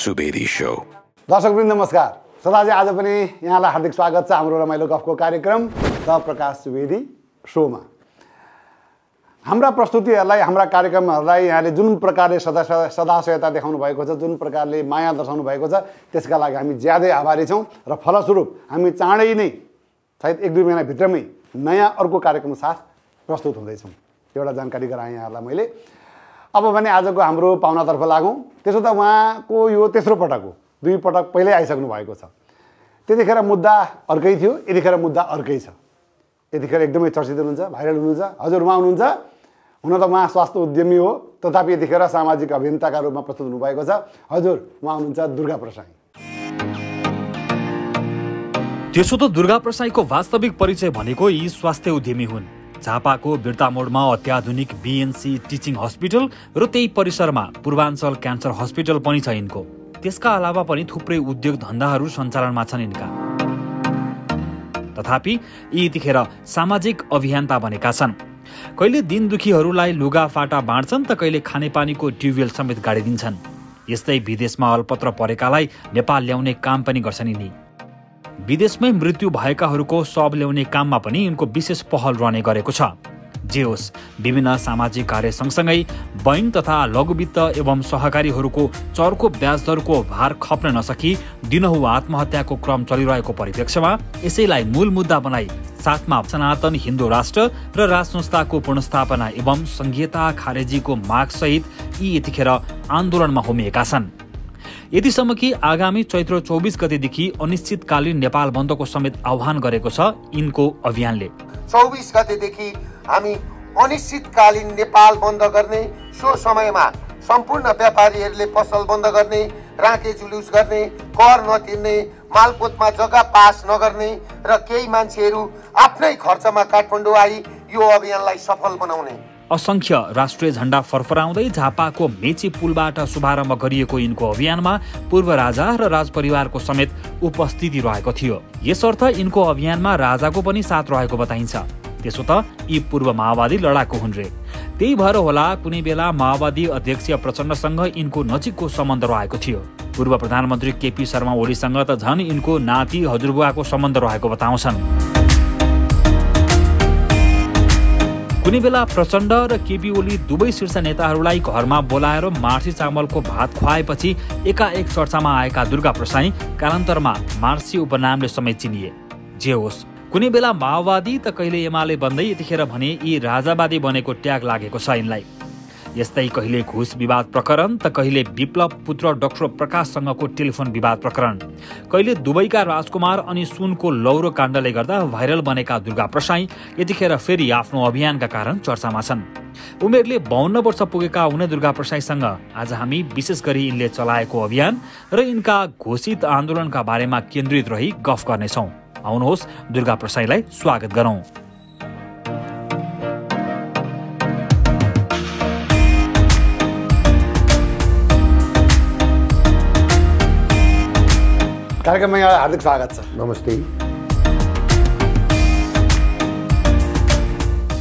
Subedi so दर्शकवृन्द नमस्कार सदाजी आज पनि यहाँलाई हार्दिक स्वागत छ हाम्रो रमाइलो गफको कार्यक्रम द प्रकाश सुवेदी सोमा हाम्रा प्रस्तुतिहरूलाई हाम्रा कार्यक्रमहरूलाई यहाँले जुन प्रकारले सदा सहायता देखाउनु भएको छ जुन प्रकारले माया दर्शाउनु भएको छ त्यसका लागि हामी ज्यादै आभारी छौँ र फलस्वरूप हामी चाँडै नै सायद एक दुई महिनाभित्रमै नयाँ अर्को कार्यक्रम साथ प्रस्तुत हुँदैछौँ एउटा जानकारी गराएँ यहाँहरूलाई मैले अब भने आजको हाम्रो पाहुनातर्फ लागौँ त्यसो त उहाँको यो तेस्रो पटक हो दुई पटक पहिल्यै आइसक्नु भएको छ त्यतिखेर मुद्दा अर्कै थियो यतिखेर मुद्दा अर्कै छ यतिखेर एकदमै चर्चित हुनुहुन्छ भाइरल हुनुहुन्छ हजुर उहाँ हुनुहुन्छ हुन त उहाँ स्वास्थ्य उद्यमी हो तथापि यतिखेर सामाजिक अभियन्ताका रूपमा प्रस्तुत हुनुभएको छ हजुर उहाँ हुनुहुन्छ दुर्गा प्रसाई त्यसो त दुर्गा प्रसाईको वास्तविक परिचय भनेको यी स्वास्थ्य उद्यमी हुन् झापाको बिर्तामोडमा अत्याधुनिक बिएनसी टिचिङ हस्पिटल र त्यही परिसरमा पूर्वाञ्चल क्यान्सर हस्पिटल पनि छ यिनको त्यसका अलावा पनि थुप्रै उद्योग धन्दाहरू सञ्चालनमा छन् यिनका तथापि यी यतिखेर सामाजिक अभियन्ता बनेका छन् कहिले दिनदुखीहरूलाई लुगाफाटा बाँड्छन् त कहिले खानेपानीको ट्युबवेल समेत गाडिदिन्छन् यस्तै विदेशमा अल्पत्र परेकालाई नेपाल ल्याउने काम पनि गर्छन् यिनी विदेशमै मृत्यु भएकाहरूको शव ल्याउने काममा पनि उनको विशेष पहल रहने गरेको छ जे होस् विभिन्न सामाजिक कार्य सँगसँगै बैङ्क तथा लघुवित्त एवं सहकारीहरूको चर्को ब्याज दरको भार खप्न नसकी दिनहु आत्महत्याको क्रम चलिरहेको परिप्रेक्ष्यमा यसैलाई मूल मुद्दा बनाई साथमा सनातन हिन्दू राष्ट्र र राज संस्थाको पुनस्थापना एवं संघीयता खारेजीको मागसहित यी यतिखेर आन्दोलनमा होमिएका छन् यतिसम्म कि आगामी चैत्र चौबिस गतेदेखि अनिश्चितकालीन नेपाल बन्दको समेत आह्वान गरेको छ यिनको अभियानले चौबिस गतेदेखि हामी अनिश्चितकालीन नेपाल बन्द गर्ने सो समयमा सम्पूर्ण व्यापारीहरूले पसल बन्द गर्ने राँके जुलुस गर्ने कर नतिर्ने मालपोतमा जग्गा पास नगर्ने र केही मान्छेहरू आफ्नै खर्चमा काठमाडौँ आई यो अभियानलाई सफल बनाउने असङ्ख्य राष्ट्रिय झण्डा फरफराउँदै झापाको मेची पुलबाट शुभारम्भ गरिएको यिनको अभियानमा पूर्व राजा र राजपरिवारको समेत उपस्थिति रहेको थियो यसर्थ यिनको अभियानमा राजाको पनि साथ रहेको बताइन्छ त्यसो त यी पूर्व माओवादी लडाकु हुन् रे त्यही भएर होला कुनै बेला माओवादी अध्यक्ष प्रचण्डसँग यिनको नजिकको सम्बन्ध रहेको थियो पूर्व प्रधानमन्त्री केपी शर्मा ओलीसँग त झन् यिनको नाति हजुरबुवाको सम्बन्ध रहेको बताउँछन् कुनै बेला प्रचण्ड र केपी ओली दुवै शीर्ष नेताहरूलाई घरमा बोलाएर मार्सी चामलको भात खुवाएपछि एकाएक चर्चामा आएका दुर्गा प्रसाई कालान्तरमा मार्सी उपनामले समेत चिनिए जे होस् कुनै बेला माओवादी त कहिले एमाले बन्दै यतिखेर भने यी राजावादी बनेको ट्याग लागेको छ यिनलाई यस्तै कहिले घुस विवाद प्रकरण त कहिले विप्लव पुत्र डाक्टर प्रकाशसँगको टेलिफोन विवाद प्रकरण कहिले दुबईका राजकुमार अनि सुनको लौरो काण्डले गर्दा भाइरल बनेका दुर्गा प्रसाई यतिखेर फेरि आफ्नो अभियानका कारण चर्चामा छन् उमेरले बाहन्न वर्ष पुगेका हुने दुर्गा प्रसाईसँग आज हामी विशेष गरी यिनले चलाएको अभियान र यिनका घोषित आन्दोलनका बारेमा केन्द्रित रही गफ गर्नेछौँ आउनुहोस् दुर्गा प्रसाईलाई स्वागत गरौँ कार्यक्रममा यहाँ हार्दिक स्वागत छ नमस्ते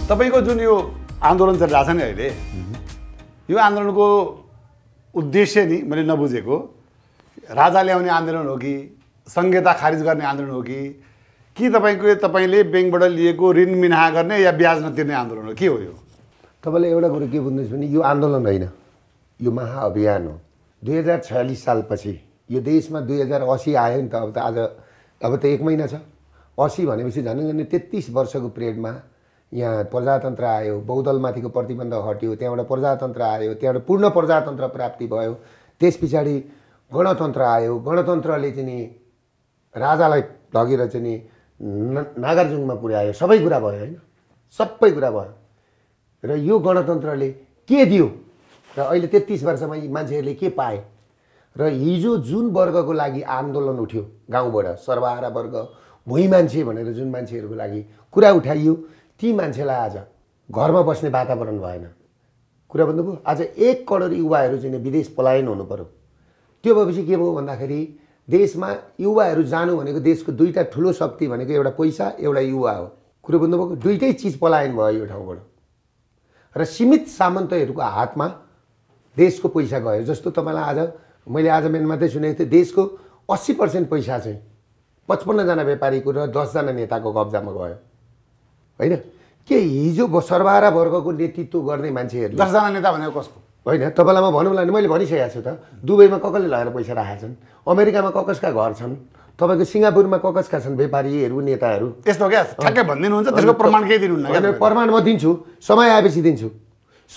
तपाईँको जुन यो आन्दोलन चलिरहेको छ नि अहिले यो आन्दोलनको उद्देश्य नि मैले नबुझेको राजा ल्याउने आन्दोलन हो कि संहिता खारिज गर्ने आन्दोलन हो कि कि तपाईँको तपाईँले ब्याङ्कबाट लिएको ऋण मिनाहा गर्ने या ब्याज नतिर्ने आन्दोलन हो के हो यो तपाईँले एउटा कुरो के बुझ्नुहोस् भने यो आन्दोलन होइन यो महाअभियान हो दुई हजार छयालिस सालपछि यो देशमा दुई हजार असी आयो नि त अब त आज अब त एक महिना छ असी भनेपछि झन् झन् तेत्तिस वर्षको पिरियडमा यहाँ प्रजातन्त्र आयो बहुदलमाथिको प्रतिबन्ध हट्यो त्यहाँबाट प्रजातन्त्र आयो त्यहाँबाट पूर्ण प्रजातन्त्र प्राप्ति भयो त्यस पछाडि गणतन्त्र आयो गणतन्त्रले चाहिँ नि राजालाई लगेर चाहिँ नि नागार्जुङमा पुर्यायो सबै कुरा भयो होइन सबै कुरा भयो र यो गणतन्त्रले के दियो र अहिले तेत्तिस वर्षमा यी मान्छेहरूले के पाए र हिजो जुन वर्गको लागि आन्दोलन उठ्यो गाउँबाट सर्वहारा वर्ग भुइँ मान्छे भनेर जुन मान्छेहरूको लागि कुरा उठाइयो ती मान्छेलाई आज घरमा बस्ने वातावरण भएन कुरा भन्नुभयो आज एक करोड युवाहरू चाहिँ विदेश पलायन हुनु पऱ्यो त्यो भएपछि के भयो भन्दाखेरि देशमा युवाहरू जानु भनेको देशको दुईवटा ठुलो शक्ति भनेको एउटा पैसा एउटा युवा हो कुरो बुझ्नुभएको दुइटै चिज पलायन भयो यो ठाउँबाट र सीमित सामन्तहरूको हातमा देशको पैसा गयो जस्तो तपाईँलाई आज मैले आज बिहान मात्रै सुनेको थिएँ देशको अस्सी पर्सेन्ट पैसा चाहिँ पचपन्नजना व्यापारीको र दसजना नेताको कब्जामा गयो होइन के हिजो सर्वहारा वर्गको नेतृत्व गर्ने मान्छेहरू दसजना नेता भनेको कसको होइन तपाईँलाई म भनौँला नि मैले भनिसकेको छु त दुबईमा कसले लगाएर पैसा राखेका छन् अमेरिकामा ककसका घर छन् तपाईँको सिङ्गापुरमा ककसका छन् व्यापारीहरू नेताहरू त्यस्तो क्या ठ्याक्कै भनिदिनुहुन्छ त्यसको प्रमाण केही दिनुहुन्न प्रमाण म दिन्छु समय आएपछि दिन्छु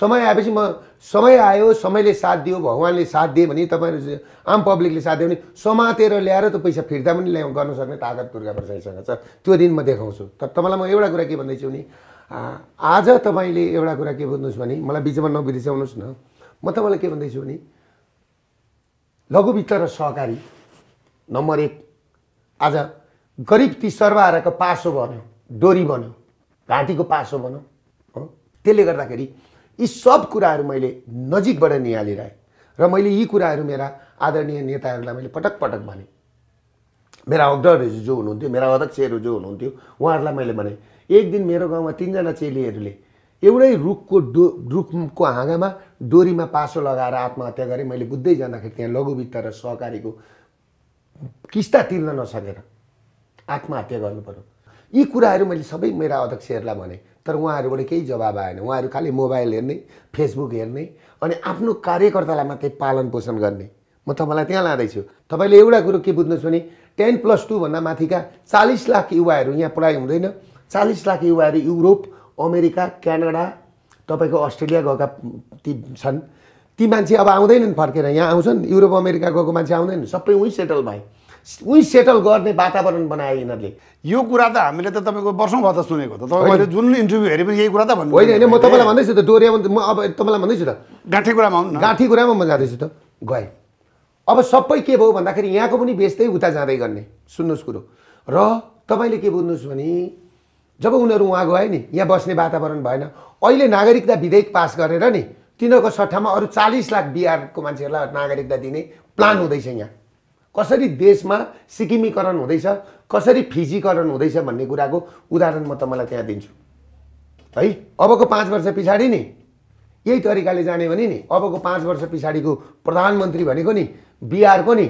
समय आएपछि म समय आयो समयले साथ दियो भगवान्ले साथ दियो भने तपाईँहरू आम पब्लिकले साथ दियो भने समातेर ल्याएर त पैसा फिर्ता पनि ल्याउ गर्न सक्ने तागत दुर्गा प्रसाईसँग छ त्यो दिन म देखाउँछु तर तपाईँलाई म एउटा कुरा के भन्दैछु भने आज तपाईँले एउटा कुरा के बुझ्नुहोस् भने मलाई बिचमा नबिर्स्याउनुहोस् न म तपाईँलाई के भन्दैछु भने लघुवित्त र सहकारी नम्बर एक आज गरिब ती सर्वहाराको पासो बन्यो डोरी बन्यो घाँटीको पासो बन्यो हो त्यसले गर्दाखेरि यी सब कुराहरू मैले नजिकबाट निहालिरहेँ र मैले यी कुराहरू मेरा आदरणीय नेताहरूलाई मैले पटक पटक भने मेरा अग्रहरू जो हुनुहुन्थ्यो मेरा अध्यक्षहरू जो हुनुहुन्थ्यो उहाँहरूलाई मैले भने एक दिन मेरो गाउँमा तिनजना चेलीहरूले एउटै रुखको डो रुखको हाँगामा डोरीमा पासो लगाएर आत्महत्या गरेँ मैले बुझ्दै जाँदाखेरि त्यहाँ लघुवित्त र सहकारीको किस्ता तिर्न नसकेर आत्महत्या गर्नु पऱ्यो यी कुराहरू मैले सबै मेरा अध्यक्षहरूलाई भने तर उहाँहरूबाट केही जवाब आएन उहाँहरू खालि मोबाइल हेर्ने फेसबुक हेर्ने अनि आफ्नो कार्यकर्तालाई मात्रै पालन पोषण गर्ने म तपाईँलाई त्यहाँ लाँदैछु तपाईँले एउटा कुरो के बुझ्नुहोस् भने टेन प्लस टूभन्दा माथिका चालिस लाख युवाहरू यहाँ पढाइ हुँदैन चालिस लाख युवाहरू युरोप अमेरिका क्यानाडा तपाईँको अस्ट्रेलिया गएका ती छन् ती मान्छे अब आउँदैनन् फर्केर यहाँ आउँछन् युरोप अमेरिका गएको मान्छे आउँदैनन् सबै उहीँ सेटल भए उही सेटल गर्ने वातावरण बनायो यिनीहरूले यो कुरा त हामीले त तपाईँको वर्षौँ भयो त सुनेको त तपाईँले जुन इन्टरभ्यू हेरे पनि यही कुरा त भन्नु होइन होइन म तपाईँलाई भन्दैछु त डोरियामा म अब तपाईँलाई भन्दैछु त गाँठी कुरामा आउनु गाँठी कुरामा म जाँदैछु त गएँ अब सबै के भयो भन्दाखेरि यहाँको पनि बेच्दै उता जाँदै गर्ने सुन्नुहोस् कुरो र तपाईँले के बुझ्नुहोस् भने जब उनीहरू उहाँ गए नि यहाँ बस्ने वातावरण भएन अहिले नागरिकता विधेयक पास गरेर नि तिनीहरूको सट्टामा अरू चालिस लाख बिहारको मान्छेहरूलाई नागरिकता दिने प्लान हुँदैछ यहाँ कसरी देशमा सिक्किमीकरण हुँदैछ कसरी फिजीकरण हुँदैछ भन्ने कुराको उदाहरण म तपाईँलाई त्यहाँ दिन्छु है अबको पाँच वर्ष पछाडि नि यही तरिकाले जाने भने नि अबको पाँच वर्ष पछाडिको प्रधानमन्त्री भनेको नि बिहारको नि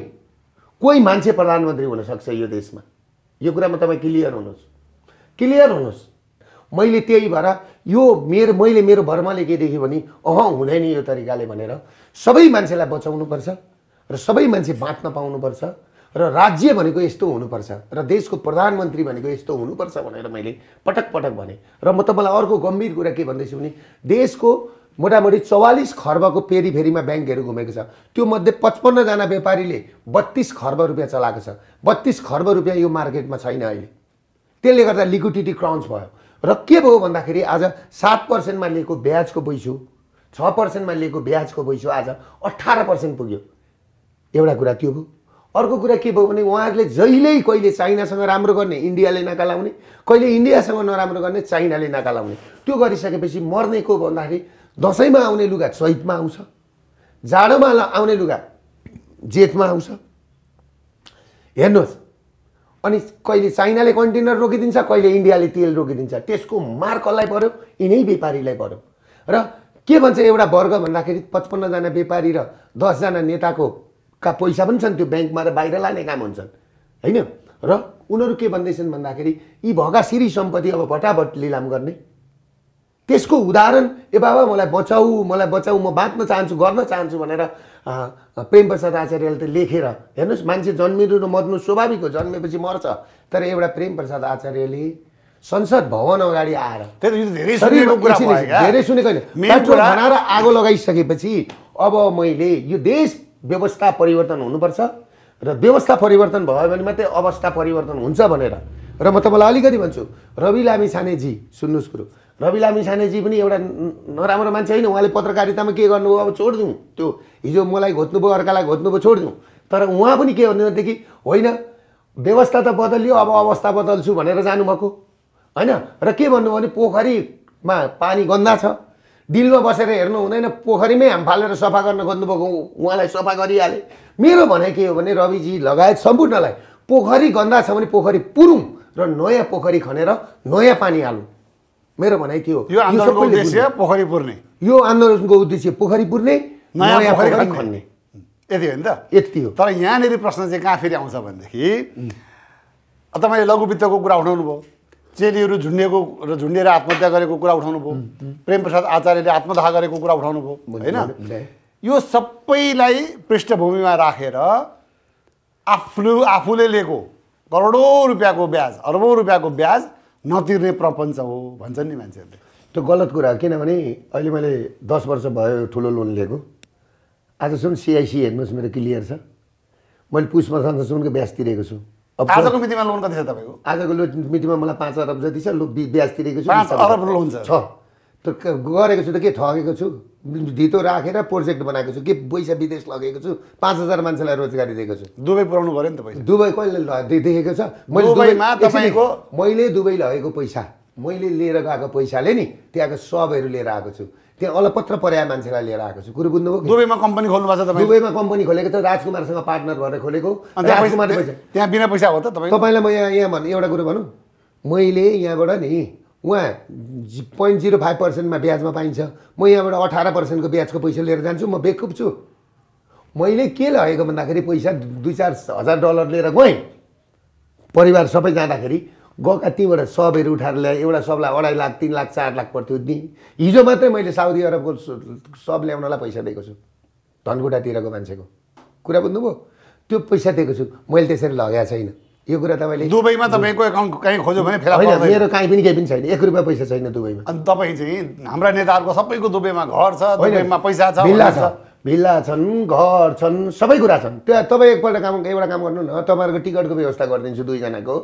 कोही मान्छे प्रधानमन्त्री हुनसक्छ यो देशमा यो कुरामा तपाईँ क्लियर हुनुहोस् क्लियर हुनुहोस् मैले त्यही भएर यो मेरो मैले मेरो भर्मले के देखेँ भने अह हुँदैन यो तरिकाले भनेर सबै मान्छेलाई बचाउनुपर्छ र सबै मान्छे बाँच्न पाउनुपर्छ र राज्य भनेको यस्तो हुनुपर्छ र देशको प्रधानमन्त्री भनेको यस्तो हुनुपर्छ भनेर मैले पटक पटक भने र म तपाईँलाई अर्को गम्भीर कुरा के भन्दैछु भने देशको मोटामोटी चौवालिस खर्बको पेरी फेरीमा ब्याङ्कहरू घुमेको छ त्यो त्योमध्ये पचपन्नजना व्यापारीले बत्तिस खर्ब रुपियाँ चलाएको छ बत्तिस खर्ब रुपियाँ यो मार्केटमा छैन अहिले त्यसले गर्दा लिक्विडिटी क्रन्च भयो र के भयो भन्दाखेरि आज सात पर्सेन्टमा लिएको ब्याजको बैसु छ पर्सेन्टमा लिएको ब्याजको बैसु आज अठार पर्सेन्ट पुग्यो एउटा कुरा त्यो भयो अर्को कुरा के भयो भने उहाँहरूले जहिल्यै कहिले चाइनासँग राम्रो गर्ने इन्डियाले नाका लाउने कहिले इन्डियासँग नराम्रो गर्ने चाइनाले नाका लाउने त्यो गरिसकेपछि मर्नेको भन्दाखेरि दसैँमा आउने लुगा चैतमा आउँछ जाडोमा आउने लुगा जेठमा आउँछ हेर्नुहोस् अनि कहिले चाइनाले कन्टेनर रोकिदिन्छ कहिले इन्डियाले तेल रोकिदिन्छ त्यसको मार कसलाई पऱ्यो यिनै व्यापारीलाई पऱ्यो र के भन्छ एउटा वर्ग भन्दाखेरि पचपन्नजना व्यापारी र दसजना नेताको का पैसा पनि छन् त्यो ब्याङ्कमा र बाहिर लाने काम हुन्छन् होइन र उनीहरू के भन्दैछन् भन्दाखेरि यी भगासिरी सम्पत्ति अब भटाभट लिलाम गर्ने त्यसको उदाहरण ए बाबा मलाई बचाऊ मलाई बचाऊ म बाँच्न चाहन्छु गर्न चाहन्छु भनेर प्रेमप्रसाद आचार्यले त लेखेर हेर्नुहोस् मान्छे जन्मिनु र मर्नु स्वाभाविक हो जन्मेपछि मर्छ तर एउटा प्रेमप्रसाद आचार्यले संसद भवन अगाडि आएर धेरै सुनेको बनाएर आगो लगाइसकेपछि अब मैले यो देश व्यवस्था परिवर्तन हुनुपर्छ र व्यवस्था परिवर्तन भयो भने मात्रै अवस्था परिवर्तन हुन्छ भनेर र म तपाईँलाई अलिकति भन्छु रवि लामिछानेजी सुन्नुहोस् कुरो रवि लामिछानेजी पनि एउटा नराम्रो मान्छे होइन उहाँले पत्रकारितामा के गर्नुभयो अब छोडिदिउँ त्यो हिजो मलाई घोज्नुभयो अर्कालाई घोज्नुभयो छोडिदिउँ तर उहाँ पनि के भनेदेखि होइन व्यवस्था त बदलियो अब अवस्था बदल्छु भनेर जानुभएको होइन र के भन्नुभयो भने पोखरीमा पानी गन्दा छ दिलमा बसेर हेर्नु हुँदैन पोखरीमै फालेर सफा गर्न खोज्नुभएको उहाँलाई सफा गरिहालेँ मेरो भनाइ के हो भने रविजी लगायत सम्पूर्णलाई पोखरी गन्दा छ भने पोखरी पुरुङ र नयाँ पोखरी खनेर नयाँ पानी हालौँ मेरो भनाइ के हो यो आन्दोलनको उद्देश्य पोखरी पुर्ने यो आन्दोलनको उद्देश्य पोखरी पुर्ने नयाँ पोखरी खन्ने यति हो नि त यति हो तर यहाँनिर प्रश्न चाहिँ कहाँ फेरि आउँछ भनेदेखि तपाईँले लघु वित्तको कुरा उठाउनु भयो चेलीहरू झुन्डिएको र झुन्डेर आत्महत्या गरेको कुरा उठाउनु भयो प्रेमप्रसाद आचार्यले आत्मदाह गरेको कुरा उठाउनु भयो होइन यो सबैलाई पृष्ठभूमिमा राखेर आफू आफूले लिएको करोडौँ रुपियाँको ब्याज अरबौँ रुपियाँको ब्याज नतिर्ने प्रपञ्च हो भन्छन् नि मान्छेहरूले त्यो गलत कुरा हो किनभने अहिले मैले दस वर्ष भयो ठुलो लोन लिएको आजसम्म सिआइसी हेर्नुहोस् मेरो क्लियर छ मैले पुष ब्याज तिरेको छु आजको मितिमा लोन कति छ तपाईँको आजको मितिमा मलाई पाँच अरब जति छ ब्याज तिरेको छु पाँच अरब लोन छ त गरेको छु त के ठगेको छु धितो राखेर प्रोजेक्ट बनाएको छु के पैसा विदेश लगेको छु पाँच हजार मान्छेलाई रोजगारी दिएको छु दुबई पुऱ्याउनु पऱ्यो नि त दुबई कहिले देखेको छ मैले दुबईमा तपाईँको मैले दुबई लगेको पैसा मैले लिएर गएको पैसाले नि त्यहाँको सबहरू लिएर आएको छु त्यहाँ अलपत्र पर्या मान्छेलाई लिएर आएको छु कुरो बुझ्नुभयो दुबईमा कम्पनी खोल्नु भएको छ दुबईमा कम्पनी खोलेको त राजकुमारसँग पार्टनर भएर खोलेको त्यहाँ बिना पैसा हो त तपाईँलाई म यहाँ यहाँ भन्नु एउटा कुरो भनौँ मैले यहाँबाट नि उहाँ पोइन्ट जिरो फाइभ पर्सेन्टमा ब्याजमा पाइन्छ म यहाँबाट अठार पर्सेन्टको ब्याजको पैसा लिएर जान्छु म बेकुब छु मैले के लगेको भन्दाखेरि पैसा दुई चार हजार डलर लिएर गएँ परिवार सबै जाँदाखेरि गएका त्यहीँबाट सबहरू उठाएर ल्याएँ एउटा सबलाई अढाई लाख तिन लाख चार लाख पर्थ्यो दिएँ हिजो मात्रै मैले साउदी अरबको सब ल्याउनलाई पैसा दिएको छु धनकुटातिरको मान्छेको कुरा बुझ्नुभयो त्यो पैसा दिएको छु मैले त्यसरी लगाएको छैन यो कुरा तपाईँले दुबईमा तपाईँको एकाउन्ट कहीँ खोज्यो भने फेला होइन मेरो कहीँ पनि केही पनि छैन एक रुपियाँ पैसा छैन दुबईमा अनि तपाईँ चाहिँ हाम्रा नेताहरूको सबैको दुबईमा घर छ दुबईमा पैसा छ भिल्ला छ भिल्ला छन् घर छन् सबै कुरा छन् त्यो तपाईँ एकपल्ट काम एउटा काम गर्नु न तपाईँहरूको टिकटको व्यवस्था गरिदिन्छु दुईजनाको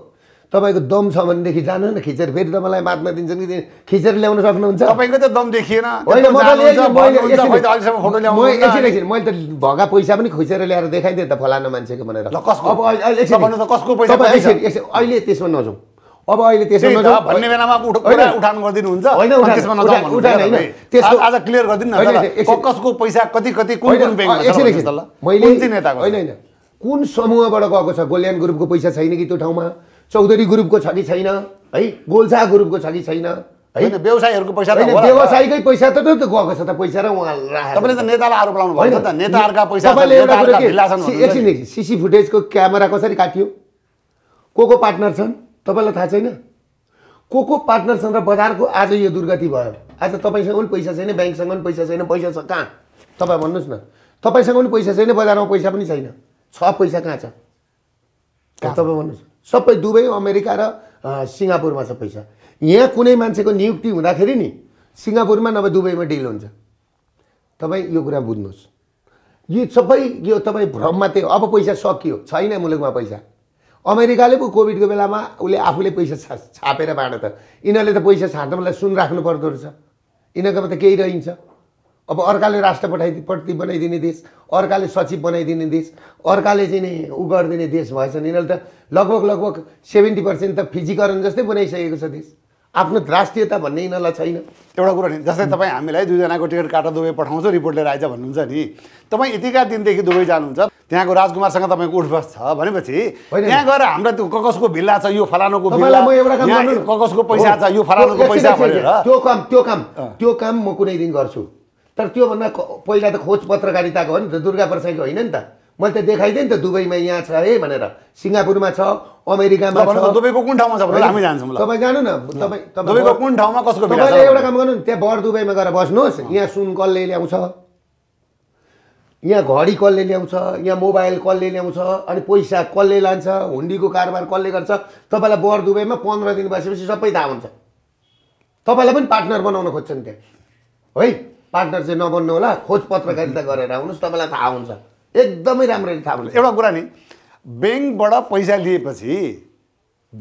तपाईँको दम छ भनेदेखि जानु न खिचेर फेरि मलाई बादमा दिन्छन् कि खिचेर ल्याउन सक्नुहुन्छ तपाईँको त दम देखिएन मैले त भगा पैसा पनि खोजेर ल्याएर देखाइदिएँ त फलाना मान्छेको भनेर अहिले त्यसमा नजाउँ अब अहिले त्यसमा मैले होइन कुन समूहबाट गएको छ गोल्यान ग्रुपको पैसा छैन कि त्यो ठाउँमा चौधरी ग्रुपको छ कि छैन है गोल्सा ग्रुपको छ कि छैन है व्यवसायीहरूको पैसा व्यवसायीकै पैसा त गएको छ त पैसा र उहाँ नेतालाई आरोप लाउनु भयो नेताहरूका पैसा एकछिन एकछिन सिसी फुटेजको क्यामेरा कसरी काटियो को को पार्टनर छन् तपाईँलाई थाहा छैन को को पार्टनर छन् र बजारको आज यो दुर्गति भयो आज तपाईँसँग पनि पैसा छैन ब्याङ्कसँग पनि पैसा छैन पैसा छ कहाँ तपाईँ भन्नुहोस् न तपाईँसँग पनि पैसा छैन बजारमा पैसा पनि छैन छ पैसा कहाँ छ तपाईँ भन्नुहोस् सबै दुबई अमेरिका र सिङ्गापुरमा छ यहाँ कुनै मान्छेको नियुक्ति हुँदाखेरि नि सिङ्गापुरमा नभए दुबईमा डिल हुन्छ तपाईँ यो कुरा बुझ्नुहोस् यो सबै यो तपाईँ भ्रममा त्यो अब पैसा सकियो छैन मुलुकमा पैसा अमेरिकाले पो कोभिडको बेलामा उसले आफूले पैसा छा छापेर बाँड त यिनीहरूले त पैसा छाड्दा मलाई सुन राख्नु पर्दो रहेछ यिनीहरूकोमा त केही रहन्छ अब अर्काले प्रति बनाइदिने देश अर्काले सचिव बनाइदिने देश अर्काले चाहिँ नि ऊ गरिदिने देश भएछ यिनीहरूले त लगभग लगभग सेभेन्टी पर्सेन्ट त फिजिकरण जस्तै बनाइसकेको छ देश आफ्नो राष्ट्रियता भन्ने यिनीहरूलाई छैन एउटा कुरो नि जस्तै तपाईँ हामीलाई दुईजनाको टिकट काटेर दुबई पठाउँछ रिपोर्ट लिएर आइज भन्नुहुन्छ नि तपाईँ यतिका दिनदेखि दुबई जानुहुन्छ त्यहाँको राजकुमारसँग तपाईँको उठबस छ भनेपछि त्यहाँ गएर हाम्रो त्यो ककसको भिल्ला छ यो फलानुको ककसको पैसा छ यो फलानुको पैसा त्यो काम त्यो काम त्यो काम म कुनै दिन गर्छु तर त्योभन्दा पहिला त खोज पत्रकारिताको हो नि त दुर्गा परसाईको होइन नि त मैले त देखाइदिएँ नि त दुबईमा यहाँ छ है भनेर सिङ्गापुरमा छ अमेरिकामा छ दुबईको कुन ठाउँमा छ हामी तपाईँ जानु न तपाईँ दुबईको कुन ठाउँमा कसको तपाईँले एउटा काम गर्नु नि त्यहाँ बर दुबईमा गएर बस्नुहोस् यहाँ सुन कसले ल्याउँछ यहाँ घडी कसले ल्याउँछ यहाँ मोबाइल कसले ल्याउँछ अनि पैसा कसले लान्छ हुन्डीको कारोबार कसले गर्छ तपाईँलाई बर दुबईमा पन्ध्र दिन बसेपछि सबै थाहा हुन्छ तपाईँलाई पनि पार्टनर बनाउन खोज्छ नि त्यहाँ है पार्टनर चाहिँ नबन्नु होला खोज पत्रकारिता गरेर आउनुहोस् तपाईँलाई थाहा हुन्छ एकदमै राम्ररी थाहा हुन्छ एउटा कुरा नि ब्याङ्कबाट पैसा लिएपछि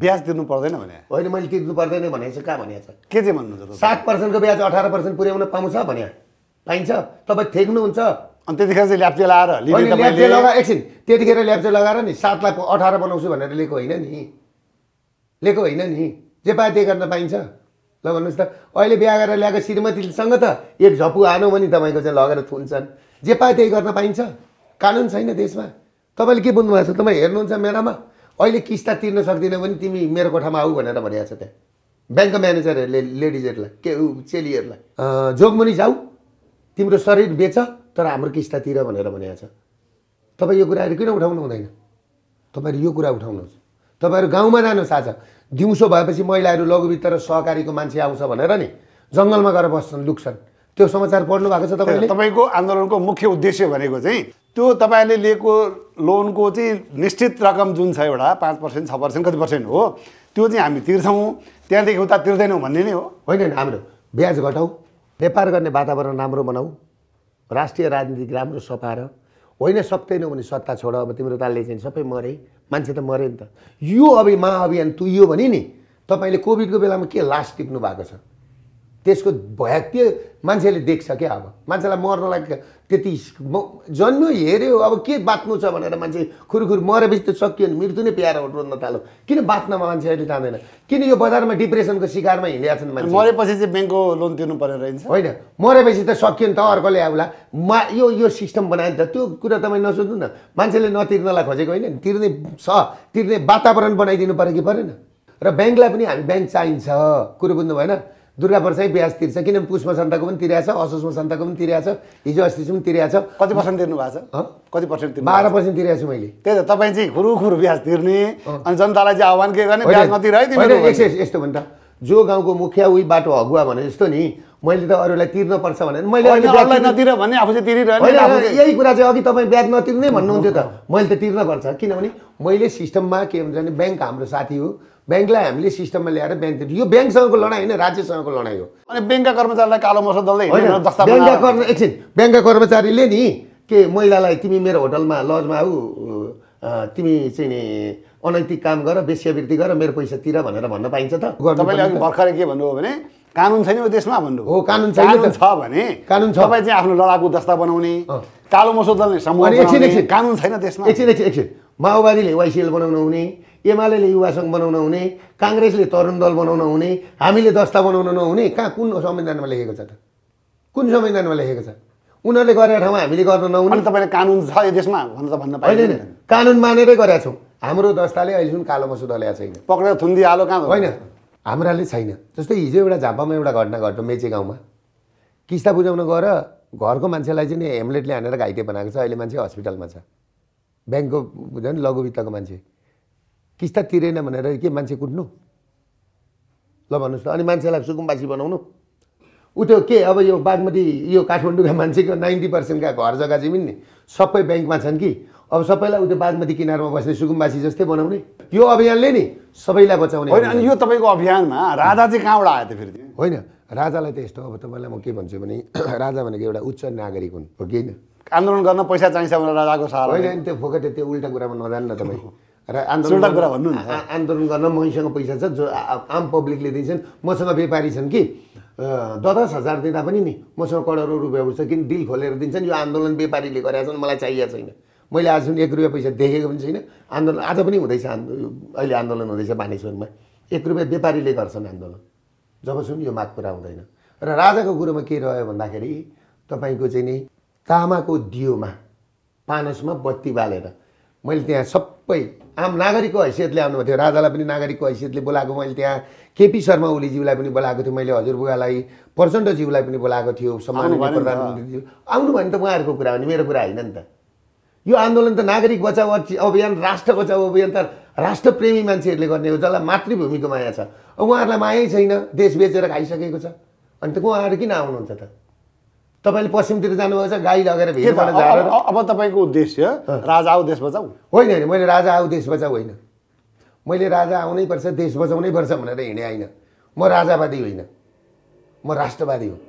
ब्याज तिर्नु पर्दैन भने होइन मैले तिर्नु पर्दैन भने चाहिँ कहाँ भनेको छ के चाहिँ भन्नुहुन्छ सात पर्सेन्टको ब्याज अठार पर्सेन्ट पुर्याउन पाउँछ भने पाइन्छ तपाईँ थ्याक्नुहुन्छ अनि त्यतिखेर चाहिँ ल्याप्चे लगाएर ल्याप्चे लगाएर एकछिन त्यतिखेर ल्याप्चे लगाएर नि सात लाख अठार बनाउँछु भनेर लिएको होइन नि लिएको होइन नि जे पाए त्यही गर्न पाइन्छ ल भन्नुहोस् त अहिले बिहा गरेर ल्याएको श्रीमतीसँग त एक झपु आनु भने तपाईँको चाहिँ लगेर थुन्छन् जे पाए त्यही गर्न पाइन्छ कानुन छैन देशमा तपाईँले के बुझ्नु भएको छ तपाईँ हेर्नुहुन्छ मेरामा अहिले किस्ता तिर्न सक्दिनँ भने तिमी मेरो कोठामा आऊ भनेर भनिएको छ त्यहाँ ब्याङ्क म्यानेजरहरूले लेडिजहरूलाई के ऊ चेलीहरूलाई जोगमुनि जाऊ तिम्रो शरीर बेच तर हाम्रो किस्ता तिर भनेर भनिएको छ तपाईँ यो कुराहरू किन उठाउनु हुँदैन तपाईँहरू यो कुरा उठाउनुहुन्छ तपाईँहरू गाउँमा जानुहोस् आज दिउँसो भएपछि महिलाहरू लघुवित्त र सहकारीको मान्छे आउँछ भनेर नि जङ्गलमा गएर बस्छन् लुक्छन् त्यो समाचार पढ्नु भएको छ तपाईँले तपाईँको आन्दोलनको मुख्य उद्देश्य भनेको चाहिँ त्यो तपाईँले लिएको लोनको चाहिँ निश्चित रकम जुन छ एउटा पाँच पर्सेन्ट छ पर्सेन्ट कति पर्सेन्ट हो त्यो चाहिँ हामी तिर्छौँ त्यहाँदेखि उता तिर्दैनौँ भन्ने नै हो होइन हाम्रो ब्याज घटाऊ व्यापार गर्ने वातावरण राम्रो बनाऊ राष्ट्रिय राजनीति राम्रो सपाएर होइन सक्दैनौ भने सत्ता छोड अब तिम्रो दालले चाहिँ सबै मरे मान्छे त मरे नि त यो अब महाअभियान तुइयो भने नि तपाईँले कोभिडको बेलामा के लास टिप्नु भएको छ त्यसको भ्याग के मान्छेले देख्छ क्या अब मान्छेलाई मर्नलाई त्यति जन्म हेऱ्यो अब के बाँच्नु छ भनेर मान्छे खुरखुर मरेपछि त सकियो भने मृत्यु नै प्यारो रोज्न थाल्यो किन बाँच्नमा मान्छे अहिले जाँदैन किन यो बजारमा डिप्रेसनको शिकारमा हिँडेका छन् मान्छे मरेपछि चाहिँ ब्याङ्कको लोन तिर्नु पर्ने रहेछ होइन मरेपछि त सकियो नि त अर्कोले आउला मा यो यो सिस्टम बनायो नि त त्यो कुरा तपाईँ नसोच्नु न मान्छेले नतिर्नलाई खोजेको होइन तिर्ने छ तिर्ने वातावरण बनाइदिनु पऱ्यो कि परेन र ब्याङ्कलाई पनि हामी ब्याङ्क चाहिन्छ कुरो बुझ्नु भएन दुर्गा वर्षै ब्याज तिर्छ किनभने पुसमा सन्ताको पनि तिरिरहेको छ असोजमा सन्ताको पनि तिरिया छ हिजो पनि तिरिया छ कति पर्सेन्ट तिर्नु भएको छ कति पर्सेन्ट तिर्नु बाह्र पर्सेन्ट तिरिरहेको छु मैले त्यही त तपाईँ चाहिँ खुरुखुरु ब्याज तिर्ने अनि जनतालाई चाहिँ आह्वान के गर्ने ब्याज नतिर है यस्तो भने त जो गाउँको मुखिया उही बाटो हगुवा भने जस्तो नि मैले त अरूलाई पर्छ भने मैले नतिर भने आफू चाहिँ तिरिरहेको यही कुरा चाहिँ अघि तपाईँ ब्याज नतिर्ने भन्नुहुन्थ्यो त मैले त तिर्न पर्छ किनभने मैले सिस्टममा के भन्छ भने ब्याङ्क हाम्रो साथी हो ब्याङ्कलाई हामीले सिस्टममा ल्याएर ब्याङ्क दिन्छौँ यो ब्याङ्कसँगको लडाइँ होइन राज्यसँगको लडाइँ हो अनि ब्याङ्कका कर्मचारीलाई कालो मसो दल्दै ब्याङ्कका कर्म एकछिन ब्याङ्कका कर्मचारीले नि के महिलालाई तिमी मेरो होटलमा लजमा आऊ तिमी चाहिँ नि अनैतिक काम गर बेसियावृत्ति गर मेरो पैसा तिर भनेर भन्न पाइन्छ त तपाईँले अघि भर्खरै के भन्नुभयो भने कानुन छैन देशमा भन्नु हो कानुन छैन छ भने कानुन छ तपाईँ चाहिँ आफ्नो लडाकु दस्ता बनाउने कालो मसो दल्ने समूह कानुन छैन देशमा एकछिन एकछिन एकछिन माओवादीले वाइसिएल बनाउनु हुने एमाले सङ्घ बनाउन हुने काङ्ग्रेसले तरुण दल बनाउन हुने हामीले दस्ता बनाउन नहुने कहाँ कुन संविधानमा लेखेको छ त कुन संविधानमा लेखेको छ उनीहरूले गरेको ठाउँमा हामीले गर्न नहुने तपाईँले कानुन छ यो देशमा भनेर त भन्न होइन कानुन मानेरै गरेका छौँ हाम्रो दस्ताले अहिले अहिलेसम्म कालो मसुदा ल्याएको छैन पक्रेर थुन्दी आलो कहाँ होइन हाम्राले छैन जस्तै हिजो एउटा झापामा एउटा घटना घट्यो मेचे गाउँमा किस्ता बुझाउन गएर घरको मान्छेलाई चाहिँ नि हेमलेटले हानेर घाइते बनाएको छ अहिले मान्छे हस्पिटलमा छ ब्याङ्कको बुझ्यो नि लघु वित्तको मान्छे किस्ता तिरेन भनेर के मान्छे कुट्नु ल भन्नुहोस् त अनि मान्छेलाई सुकुम्बासी बनाउनु ऊ त्यो के अब यो बागमती यो काठमाडौँका मान्छेको नाइन्टी पर्सेन्टका घर जग्गा जमिन नि सबै ब्याङ्कमा छन् कि अब सबैलाई उ त्यो बागमती किनारमा बस्ने सुकुम्बासी जस्तै बनाउने यो अभियानले नि सबैलाई बचाउने होइन अनि यो तपाईँको अभियानमा राजा चाहिँ कहाँबाट आयो त फेरि होइन राजालाई त यस्तो अब तपाईँलाई म के भन्छु भने राजा भनेको एउटा उच्च नागरिक हुन् हो कि होइन आन्दोलन गर्न पैसा चाहिन्छ भनेर राजाको सहारा होइन त्यो फोकट त्यो उल्टा कुरामा नजान्न न तपाईँ र आन्दोलन कुरा भन्नु आन्दोलन गर्न मैसँग पैसा छ जो आम पब्लिकले दिन्छन् मसँग व्यापारी छन् कि दस दस हजार दिँदा पनि नि मसँग करोडौँ रुपियाँहरू छ किन दिल खोलेर दिन्छन् यो आन्दोलन व्यापारीले गरेका छन् मलाई चाहिएको छैन मैले आजसम्म एक रुपियाँ पैसा देखेको पनि छैन आन्दोलन आज पनि हुँदैछ अहिले आन्दोलन हुँदैछ बानेश्वरमा एक रुपियाँ व्यापारीले गर्छन् आन्दोलन जबसम्म यो माग पुरा हुँदैन र राजाको कुरोमा के रह्यो भन्दाखेरि तपाईँको चाहिँ नि तामाको दियोमा पानसमा बत्ती बालेर मैले त्यहाँ सबै आम नागरिकको हैसियतले आउनुभएको थियो राजालाई पनि नागरिकको हैसियतले बोलाएको मैले त्यहाँ केपी शर्मा ओलीज्यूलाई पनि बोलाएको थिएँ मैले हजुरबुवालाई प्रचण्डज्यूलाई पनि बोलाएको थियो सम्मान प्रधानमन्त्रीज्यू आउनु भने त उहाँहरूको कुरा हो नि मेरो कुरा होइन नि त यो आन्दोलन त नागरिक बचाउ अभियान राष्ट्र बचाउ अभियान त राष्ट्रप्रेमी मान्छेहरूले गर्ने हो जसलाई मातृभूमिको माया छ उहाँहरूलाई मायै छैन देश बेचेर खाइसकेको छ अनि त उहाँहरू किन आउनुहुन्छ त तपाईँले पश्चिमतिर जानुभएको छ गाई लगेर अब तपाईँको उद्देश्य राजा आऊ देश बचाऊ होइन होइन मैले राजा आऊ देश बचाऊ होइन मैले राजा आउनै पर्छ देश बचाउनै पर्छ भनेर हिँडेँ होइन म राजावादी होइन म राष्ट्रवादी हुँ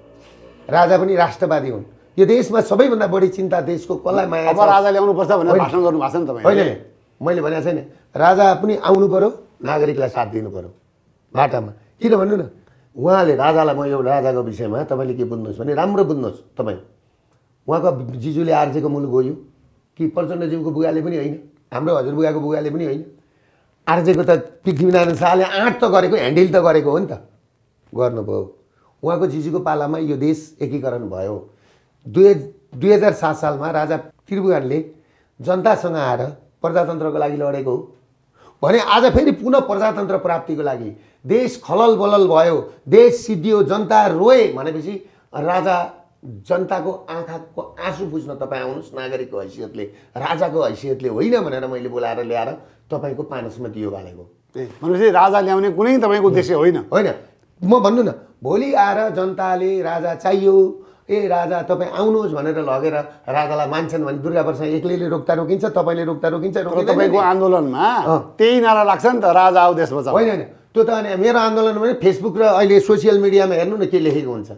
राजा पनि राष्ट्रवादी हुन् यो देशमा सबैभन्दा बढी चिन्ता देशको कसलाई माया राजा ल्याउनुपर्छ भनेर भाषण गर्नु भएको छ नि तपाईँ होइन मैले भनेको छैन राजा पनि आउनु पऱ्यो नागरिकलाई साथ दिनु पऱ्यो बाटामा किन भन्नु न उहाँले राजालाई म एउटा राजाको विषयमा तपाईँले के बुझ्नुहोस् भने राम्रो बुझ्नुहोस् तपाईँ उहाँको जिजुले आर्जेको मूल गोयो कि प्रचण्डज्यूको बुगाले पनि होइन हाम्रो हजुरबुगाको बुगाले पनि होइन आर्जेको त पृथ्वीनारायण शाहले आँट त गरेको ह्यान्डल त गरेको हो नि त गर्नुभयो उहाँको जिजुको पालामा यो देश एकीकरण भयो दुई दुई हजार सात सालमा राजा त्रिभुवानले जनतासँग आएर प्रजातन्त्रको लागि लडेको हो भने आज फेरि पुनः प्रजातन्त्र प्राप्तिको लागि देश खलल बलल भयो देश सिद्धियो जनता रोए भनेपछि राजा जनताको आँखाको आँसु बुझ्न तपाईँ आउनुहोस् नागरिकको हैसियतले राजाको हैसियतले होइन भनेर मैले बोलाएर ल्याएर तपाईँको पानसमा दियो बालेको भनेपछि राजा ल्याउने कुनै तपाईँको उद्देश्य होइन होइन म भन्नु न भोलि आएर जनताले राजा चाहियो ए राजा तपाईँ आउनुहोस् भनेर लगेर राजालाई मान्छन् भने दुर्गा वर्ष एक्लैले रोक्दा रोकिन्छ तपाईँले रोक्दा रोकिन्छ तपाईँको आन्दोलनमा त्यही नारा लाग्छ नि त राजा आऊ देश बचाऊ होइन होइन त्यो त अनि मेरो आन्दोलन भने फेसबुक र अहिले सोसियल मिडियामा हेर्नु न के लेखेको हुन्छ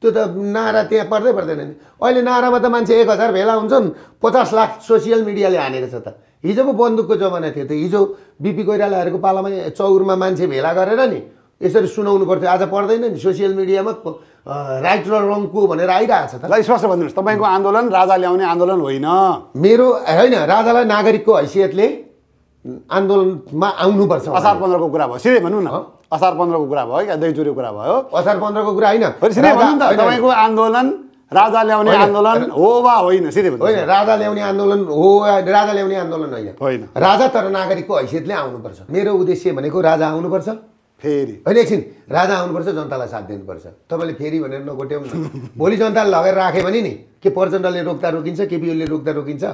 त्यो त नारा त्यहाँ पर्दै पर्दैन नि अहिले नारामा त मान्छे एक हजार भेला हुन्छन् पचास लाख सोसियल मिडियाले हानेको छ त हिजो पो बन्दुकको जमाना थियो त हिजो बिपी कोइरालाहरूको पालामा चौरमा मान्छे भेला गरेर नि यसरी सुनाउनु पर्थ्यो आज पर्दैन नि सोसियल मिडियामा राइट र रङको भनेर आइरहेको छ त ल स्पष्ट भनिदिनुहोस् तपाईँको आन्दोलन राजा ल्याउने आन्दोलन होइन मेरो होइन राजालाई नागरिकको हैसियतले आन्दोलनमा आउनुपर्छ असार पन्ध्रको कुरा भयो सिधै भनौँ न असार पन्ध्रको कुरा भयो क्या दुईचोरीको कुरा भयो असार पन्ध्रको कुरा होइन तपाईँको आन्दोलन राजा ल्याउने आन्दोलन हो वा होइन सिधै होइन राजा ल्याउने आन्दोलन हो राजा ल्याउने आन्दोलन होइन होइन राजा तर नागरिकको हैसियतले आउनुपर्छ मेरो उद्देश्य भनेको राजा आउनुपर्छ फेरि होइन एकछिन राजा आउनुपर्छ जनतालाई साथ दिनुपर्छ तपाईँले फेरि भनेर नगोट्याउनु भोलि जनताले लगेर राख्यो भने नि के प्रचण्डले रोक्दा रोकिन्छ केपिओले रोक्दा रोकिन्छ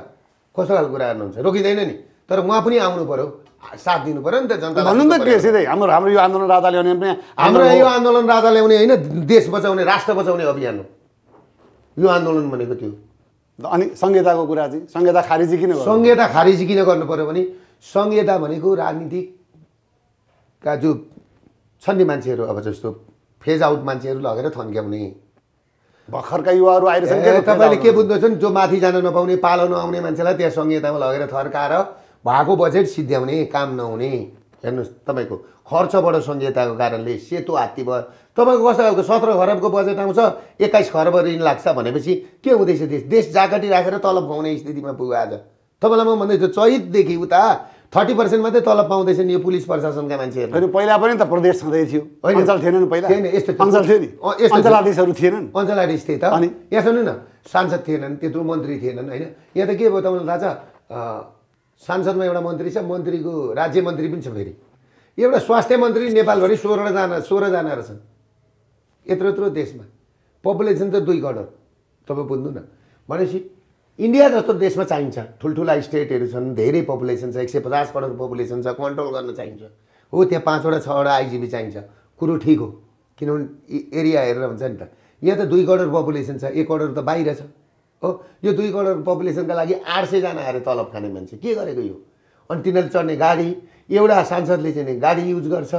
कस्तो खालको कुरा गर्नुहुन्छ रोकिँदैन नि तर उहाँ पनि आउनु पऱ्यो साथ दिनु पऱ्यो नि त जनता भन्नु त के सिधै हाम्रो हाम्रो यो आन्दोलन राजा ल्याउने पनि हाम्रो यो आन्दोलन राजा ल्याउने होइन देश बचाउने राष्ट्र बचाउने अभियान हो यो आन्दोलन भनेको त्यो अनि संहिताको कुरा चाहिँ संहिता खारिजी किन संहिता खारिजी किन गर्नु पऱ्यो भने संहिता भनेको राजनीतिका जो छन् नि मान्छेहरू अब जस्तो फेज आउट मान्छेहरू लगेर थन्क्याउने भर्खरका युवाहरू आइरहेछन् तपाईँले के बुझ्दैछन् जो माथि जान नपाउने पालो नआउने मान्छेलाई त्यहाँ संहितामा लगेर थर्काएर भएको बजेट सिद्ध्याउने काम नहुने हेर्नुहोस् तपाईँको खर्चबाट सङ्घीयताको कारणले सेतो हात्ती भयो तपाईँको कस्तो खालको सत्र खरबको बजेट आउँछ एक्काइस खरब ऋण लाग्छ भनेपछि के हुँदैछ देश देश जागटी राखेर तलब खुवाउने स्थितिमा पुग्यो आज तपाईँलाई म भन्दैछु चैतदेखि उता थर्टी पर्सेन्ट मात्रै तलब पाउँदैछन् यो पुलिस प्रशासनका मान्छेहरू पहिला पनि त प्रदेश छँदै थियो अञ्चल थिएन अञ्चल अञ्चलाधीशहरू थिएनन् अञ्चलाधीश थिए त अनि यहाँ सुन्नु न सांसद थिएनन् त्यत्रो मन्त्री थिएनन् होइन यहाँ त के भयो तपाईँलाई थाहा छ सांसदमा एउटा मन्त्री छ मन्त्रीको राज्य मन्त्री पनि छ फेरि एउटा स्वास्थ्य मन्त्री नेपालभरि सोह्रजना सोह्रजना रहेछन् यत्रो यत्रो देशमा पपुलेसन त दुई करोड तपाईँ बुझ्नु न भनेपछि इन्डिया जस्तो देशमा चाहिन्छ ठुल्ठुला स्टेटहरू छन् धेरै पपुलेसन छ एक सय पचास करोड पपुलेसन छ कन्ट्रोल गर्न चाहिन्छ हो त्यहाँ पाँचवटा छवटा आइजिबी चाहिन्छ कुरो ठिक हो किनभने एरिया हेरेर हुन्छ नि त यहाँ त दुई करोड पपुलेसन छ एक करोड त बाहिर छ हो यो दुई करोड पपुलेसनका लागि आठ सयजना आएर तलब खाने मान्छे के गरेको यो अनि तिनीहरूले चढ्ने गाडी एउटा सांसदले चाहिँ गाडी युज गर्छ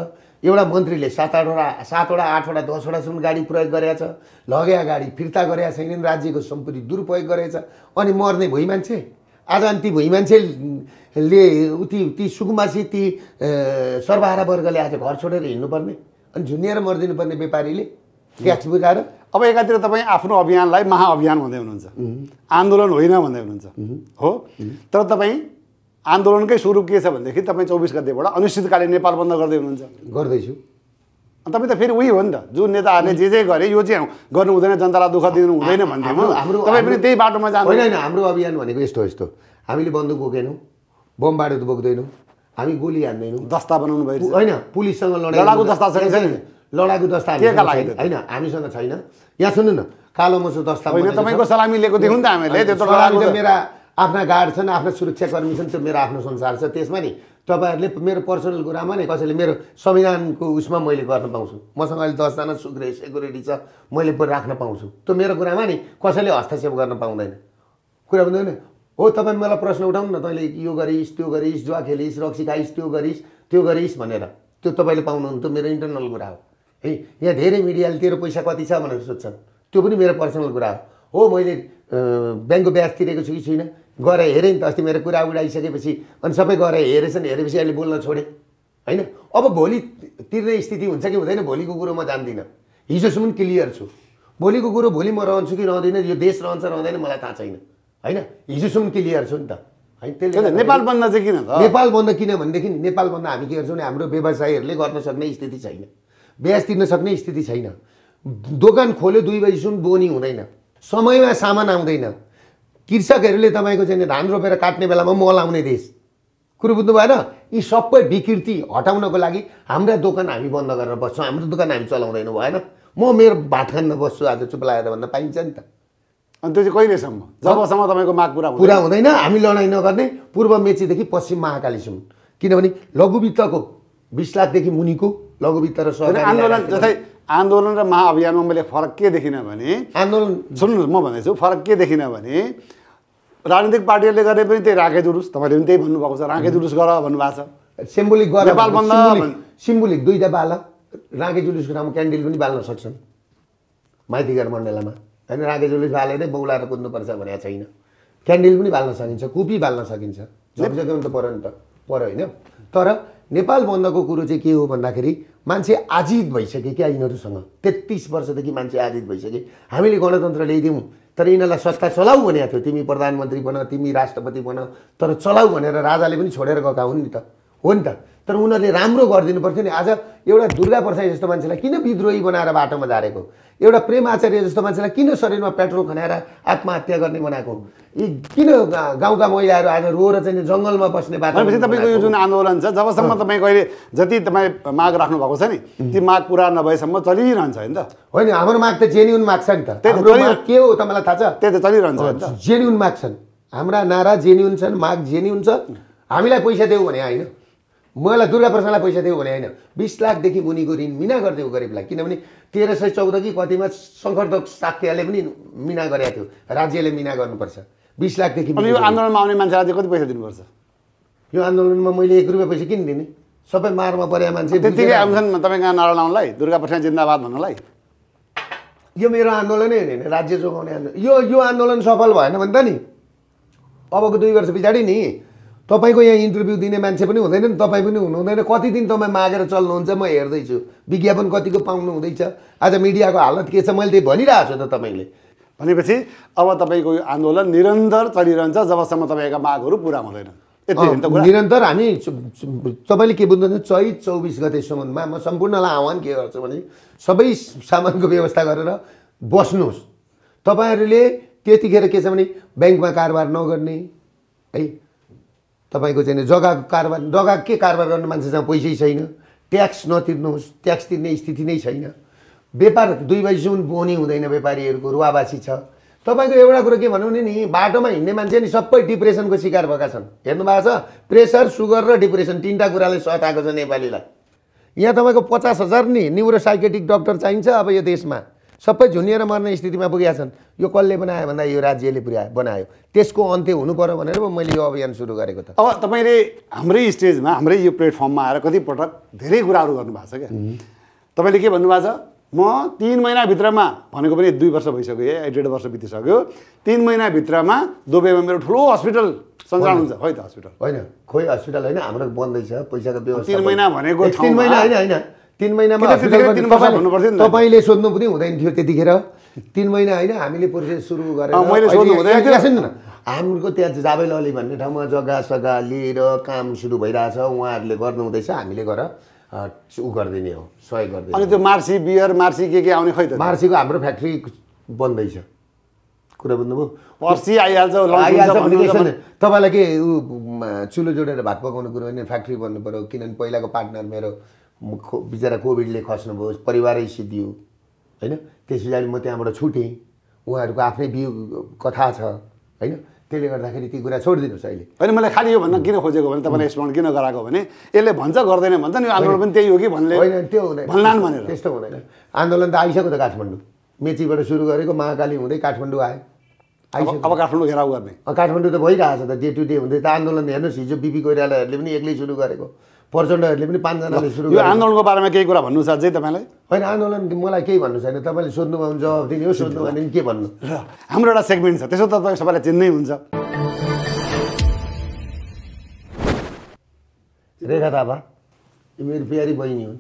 एउटा मन्त्रीले सात आठवटा सातवटा आठवटा दसवटा गाडी प्रयोग गरेछ लगेका गाडी फिर्ता गरेका छैनन् राज्यको सम्पत्ति दुरुपयोग गरेछ अनि मर्ने भुइँ मान्छे आज अनि ती भुइँ मान्छेले उति ती सुकुमासी ती सर्वहारा वर्गले आज घर छोडेर हिँड्नुपर्ने अनि झुन्डिएर मरिदिनुपर्ने व्यापारीले ट्याक्स बुझाएर अब एकातिर तपाईँ आफ्नो अभियानलाई महाअभियान भन्दै हुनुहुन्छ आन्दोलन होइन भन्दै हुनुहुन्छ हो तर तपाईँ आन्दोलनकै स्वरूप के छ भनेदेखि तपाईँ चौबिस गतेबाट अनिश्चितकालीन नेपाल बन्द गर्दै हुनुहुन्छ गर्दैछु अनि तपाईँ त फेरि उही हो नि त जुन नेताहरूले जे जे गरे यो चाहिँ गर्नु हुँदैन जनतालाई दुःख दिनु हुँदैन भन्थ्यो हाम्रो तपाईँ पनि त्यही बाटोमा जानु होइन हाम्रो अभियान भनेको यस्तो यस्तो हामीले बन्दुक बोकेनौँ बम बारुद बोक्दैनौँ हामी गोली हान्दैनौँ दस्ता बनाउनु भयो होइन पुलिससँग लडाइ लडाकु दस्ता छैन लडाकु दस्ता होइन हामीसँग छैन यहाँ सुन्नु न कालो मसो दस्ता होइन तपाईँको सलामी लिएको देखौँ नि त हामीले त्यो त मेरा आफ्ना गार्ड छन् आफ्ना सुरक्षाकर्मी छन् त्यो मेरो आफ्नो संसार छ त्यसमा नि तपाईँहरूले मेरो पर्सनल कुरामा नि कसैले मेरो संविधानको उसमा मैले गर्न पाउँछु मसँग अहिले दसजना सुग्रे सेक्युरिटी छ मैले राख्न पाउँछु त्यो मेरो कुरामा नि कसैले हस्तक्षेप गर्न पाउँदैन कुरा बुझ्दैन हो तपाईँ मलाई प्रश्न उठाउनु न तैँले यो गरिस् त्यो गरिस् जुवा खेलिस् रक्सी खाइस् त्यो गरिस् त्यो गरिस् भनेर त्यो तपाईँले पाउनुहुन्न त्यो मेरो इन्टरनल कुरा हो है यहाँ धेरै मिडियाले तेरो पैसा कति छ भनेर सोध्छन् त्यो पनि मेरो पर्सनल कुरा हो हो मैले ब्याङ्कको ब्याज तिरेको छु कि छुइनँ गएर हेरेँ नि त अस्ति मेरो कुरा उडाइसकेपछि अनि सबै गएर हेरेछन् हेरेपछि अहिले बोल्न छोडेँ होइन अब भोलि तिर्ने स्थिति हुन्छ कि हुँदैन भोलिको कुरो म जान्दिनँ हिजोसम्म क्लियर छु भोलिको कुरो भोलि म रहन्छु कि रहँदिनँ यो देश रहन्छ रहँदैन मलाई थाहा छैन होइन हिजोसम्म क्लियर छु नि त होइन त्यसले नेपाल बन्द चाहिँ किन नेपाल बन्द किन भनेदेखि नेपाल बन्द हामी के गर्छौँ भने हाम्रो व्यवसायीहरूले गर्न सक्ने स्थिति छैन ब्याज तिर्न सक्ने स्थिति छैन दोकान खोल्यो दुई बजीसम्म बोनी हुँदैन समयमा सामान आउँदैन कृषकहरूले तपाईँको चाहिँ धान रोपेर काट्ने बेलामा मल आउने देश कुरो बुझ्नु भएन यी सबै विकृति हटाउनको लागि हाम्रा दोकान हामी बन्द गरेर बस्छौँ हाम्रो दोकान हामी चलाउँदैनौँ भएन म मेरो भात खान्न बस्छु आज चुप लागेर भन्न पाइन्छ नि त अनि त्यो चाहिँ कहिलेसम्म जबसम्म तपाईँको माग पुरा पुरा हुँदैन हामी लडाइँ नगर्ने पूर्व मेचीदेखि पश्चिम महाकालीसम्म किनभने लघुवित्तको बिस लाखदेखि मुनिको लघुवित्त र आन्दोलन जस्तै आन्दोलन र महाअभियानमा मैले फरक के देखिनँ भने आन्दोलन सुन्नुहोस् म भन्दैछु फरक के देखिनँ भने राजनीतिक पार्टीहरूले गरे पनि त्यही राखे जुलुस तपाईँले पनि त्यही भन्नुभएको छ राखे जुलुस गर भन्नुभएको छ सिम्बोलिक नेपाल बन्द सिम्बोलिक दुईवटा बाल राखे जुलुसको नाममा क्यान्डिल पनि बाल्न सक्छन् माइतीघर मण्डलामा होइन राखे जुलुस नै बौलाएर कुद्नुपर्छ भनेको छैन क्यान्डिल पनि बाल्न सकिन्छ कुपी बाल्न सकिन्छ जग्गा त पऱ्यो नि त पऱ्यो होइन तर नेपाल बन्दको कुरो चाहिँ के हो भन्दाखेरि मान्छे आजित भइसके क्या यिनीहरूसँग तेत्तिस वर्षदेखि मान्छे आजित भइसके हामीले गणतन्त्र ल्याइदिउँ तर यिनीहरूलाई संस्था चलाऊ भनेको थियो तिमी प्रधानमन्त्री बन तिमी राष्ट्रपति बन तर चलाऊ भनेर राजाले पनि छोडेर गएका हुन् नि त हो नि त तर उनीहरूले राम्रो गरिदिनु पर्थ्यो नि आज एउटा दुर्गा प्रसाई जस्तो मान्छेलाई किन विद्रोही बनाएर बाटोमा झारेको एउटा प्रेम आचार्य जस्तो मान्छेलाई किन शरीरमा पेट्रोल खनाएर आत्महत्या गर्ने बनाएको यी किन गाउँका महिलाहरू आज रोएर चाहिँ जङ्गलमा बस्ने बाटो भनेपछि तपाईँको यो जुन आन्दोलन छ जबसम्म तपाईँ अहिले जति तपाईँ माग राख्नु भएको छ नि ती माग पुरा नभएसम्म चलिरहन्छ होइन त होइन हाम्रो माग त जेन्युन माग छ नि त के हो तपाईँलाई थाहा छ त्यही त चलिरहन्छ जेन्युन माग छन् हाम्रा नारा जेन्युन छन् माग जेन्युन छ हामीलाई पैसा देऊ भने होइन मलाई दुर्गा प्रसादलाई पैसा दियो भने होइन बिस लाखदेखि मुनिको ऋण मिना गरिदियो गरिबलाई किनभने तेह्र सय चौध कि कतिमा शङ्करदेव साक्यले पनि मिना गरेको थियो राज्यले मिना गर्नुपर्छ बिस लाखदेखि यो आन्दोलनमा आउने मान्छेलाई कति पैसा दिनुपर्छ यो आन्दोलनमा मैले एक रुपियाँ पैसा किन दिने सबै मारमा परेका मान्छे त्यतिकै आउँछन् तपाईँका नारा लाउनलाई दुर्गा प्रसाद जिन्दाबाद भन्नलाई यो मेरो आन्दोलनै होइन राज्य जोगाउने आन्दोलन यो यो आन्दोलन सफल भएन भने त नि अबको दुई वर्ष पछाडि नि तपाईँको यहाँ इन्टरभ्यू दिने मान्छे पनि हुँदैन नि तपाईँ पनि हुनुहुँदैन कति दिन तपाईँ मागेर चल्नुहुन्छ म हेर्दैछु विज्ञापन कतिको पाउनु हुँदैछ आज मिडियाको हालत के छ मैले त्यही भनिरहेको छु त तपाईँले भनेपछि अब तपाईँको यो आन्दोलन निरन्तर चलिरहन्छ जबसम्म तपाईँका मागहरू पुरा हुँदैन निरन्तर हामी तपाईँले के बुझ्नुहुन्छ चैत चौबिस गतेसम्ममा म सम्पूर्णलाई आह्वान के गर्छु भने सबै सामानको व्यवस्था गरेर बस्नुहोस् तपाईँहरूले त्यतिखेर के छ भने ब्याङ्कमा कारोबार नगर्ने है तपाईँको चाहिँ जग्गाको कारोबार जग्गा के कारोबार गर्ने मान्छेसँग पैसै छैन ट्याक्स नतिर्नुहोस् ट्याक्स तिर्ने स्थिति नै छैन व्यापार दुई बजीसम्म बोनी हुँदैन व्यापारीहरूको रुवाबासी छ तपाईँको एउटा कुरो के भनौँ नि बाटोमा हिँड्ने मान्छे नि सबै डिप्रेसनको शिकार भएका छन् हेर्नु भएको छ प्रेसर सुगर र डिप्रेसन तिनवटा कुराले सताएको छ नेपालीलाई यहाँ तपाईँको पचास हजार नि न्युरो साइकेटिक डक्टर चाहिन्छ अब यो देशमा सबै झुनिएर मर्ने स्थितिमा पुगेका छन् यो कसले बनायो भन्दा यो राज्यले पुर्यायो बनायो त्यसको अन्त्य हुनु पऱ्यो भनेर पो मैले यो अभियान सुरु गरेको त अब तपाईँले हाम्रै स्टेजमा हाम्रै यो प्लेटफर्ममा आएर कतिपटक धेरै कुराहरू गर्नुभएको छ क्या तपाईँले के भन्नुभएको छ म तिन महिनाभित्रमा भनेको पनि दुई वर्ष भइसक्यो है डेढ वर्ष बितिसक्यो तिन महिनाभित्रमा दुबईमा मेरो ठुलो हस्पिटल सञ्चालन हुन्छ खै त हस्पिटल होइन खोइ हस्पिटल होइन हाम्रो बन्दैछ पैसाको व्यवस्था तिन महिना भनेको तिन महिना होइन होइन तिन महिनामा तपाईँले सोध्नु पनि हुँदैन थियो त्यतिखेर तिन महिना होइन हामीले प्रोसेस सुरु गरेर हाम्रो त्यहाँ जाबेल अली भन्ने ठाउँमा जग्गा सग्गा लिएर काम सुरु भइरहेछ उहाँहरूले गर्नु हुँदैछ हामीले गर ऊ गरिदिने हो सहयोग गरिदिने अनि त्यो मार्सी बियर मार्सी के के आउने खै त मार्सीको हाम्रो फ्याक्ट्री बन्दैछ कुरा बुझ्नुभयो पर्सी आइहाल्छ आइहाल्छ तपाईँलाई के ऊ चुलो जोडेर भात पकाउने कुरो होइन फ्याक्ट्री बन्नु पऱ्यो किनभने पहिलाको पार्टनर मेरो बिचरा कोभिडले खस्नुभयो परिवारै सिद्धियो होइन त्यस पछाडि म त्यहाँबाट छुटेँ उहाँहरूको आफ्नै बिउ कथा छ होइन त्यसले गर्दाखेरि ती कुरा छोडिदिनुहोस् अहिले होइन मैले खालि यो भन्न किन खोजेको भने तपाईँलाई स्मरण किन गराएको भने यसले भन्छ गर्दैन भन्छ नि आन्दोलन पनि त्यही हो कि भन्ने होइन त्यो हुँदैन भन्लान् भनेर त्यस्तो हुँदैन आन्दोलन त आइसक्यो त काठमाडौँ मेचीबाट सुरु गरेको महाकाली हुँदै काठमाडौँ आयो आइसक्यो अब काठमाडौँ घेराउ गर्ने काठमाडौँ त भइरहेको छ त डे टु डे हुँदै त आन्दोलन हेर्नुहोस् हिजो बिपी कोइरालाहरूले पनि एक्लै सुरु गरेको प्रचण्डहरूले पनि पाँचजनाले सुरु यो आन्दोलनको बारेमा केही कुरा भन्नु अझै तपाईँलाई होइन आन्दोलन मलाई केही भन्नु छैन तपाईँले सोध्नुभयो भने जवाब दिने हो सोध्नु भने के भन्नु र हाम्रो एउटा सेगमेन्ट छ त्यसो त तपाईँ सबैलाई चिन्नै हुन्छ रेखा थापा यो मेरो प्यारी बहिनी हुन्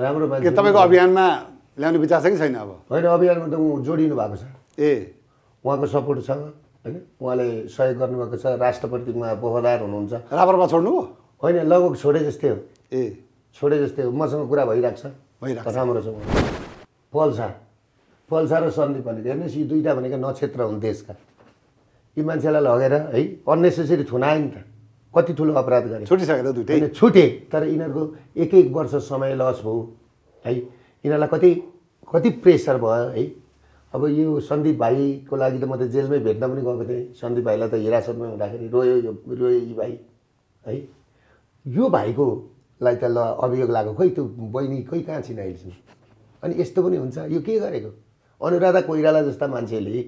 राम्रो मान्छे तपाईँको अभियानमा ल्याउने विचार छ कि छैन अब होइन अभियानमा त ऊ जोडिनु भएको छ ए उहाँको सपोर्ट छ होइन उहाँले सहयोग गर्नुभएको छ राष्ट्रपति उहाँ बफादार हुनुहुन्छ राप्रपा छोड्नु हो होइन लगभग छोडे जस्तै हो ए छोडे जस्तै हो मसँग कुरा भइरहेको छ भइरहेको राम्रो छ पल्सा पल्सा र सन्दीप भनेको हेर्नुहोस् यी दुइटा भनेको नक्षत्र हुन् देशका यी मान्छेलाई लगेर है अन्नेसेसरी थुनायो नि त कति ठुलो अपराध गरे छुटिसकेर दुइटै छुटे तर यिनीहरूको एक एक वर्ष समय लस भयो है यिनीहरूलाई कति कति प्रेसर भयो है अब यो सन्दीप भाइको लागि त म त जेलमै भेट्न पनि गएको थिएँ सन्दीप भाइलाई त हिरासतमा हुँदाखेरि रोयो यो रोयो यी भाइ है यो भाइकोलाई त ल अभियोग लाग्यो खोइ त्यो बहिनी खोइ कहाँ छिन् अहिलेसम्म अनि यस्तो पनि हुन्छ यो के गरेको अनुराधा कोइराला जस्ता मान्छेले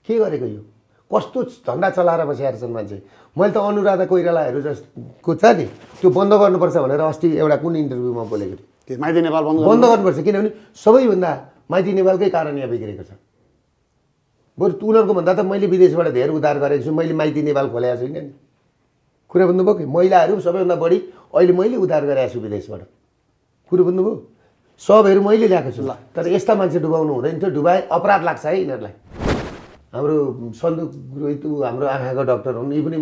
के गरेको यो कस्तो धन्दा चलाएर बसेका छन् मान्छे मैले त अनुराधा कोइरालाहरू जसको छ नि त्यो बन्द गर्नुपर्छ भनेर अस्ति एउटा कुन इन्टरभ्यूमा बोलेको थिएँ माइती नेपाल बन्द गर्नुपर्छ किनभने सबैभन्दा माइती नेपालकै कारण यहाँ बिग्रेको छ बरु उनीहरूको भन्दा त मैले विदेशबाट धेरै उद्धार गरेको छु मैले माइती नेपाल खोलेको छुइनँ नि कुरा बुझ्नुभयो महिलाहरू सबैभन्दा बढी अहिले मैले उद्धार गराएको छु विदेशबाट कुरो बुझ्नुभयो सबहरू मैले ल्याएको छु ल तर यस्ता मान्छे डुबाउनु हुँदैन थियो डुबाए अपराध लाग्छ है यिनीहरूलाई हाम्रो सन्दुक रोहित हाम्रो आँखाको डक्टर हुन् यी पनि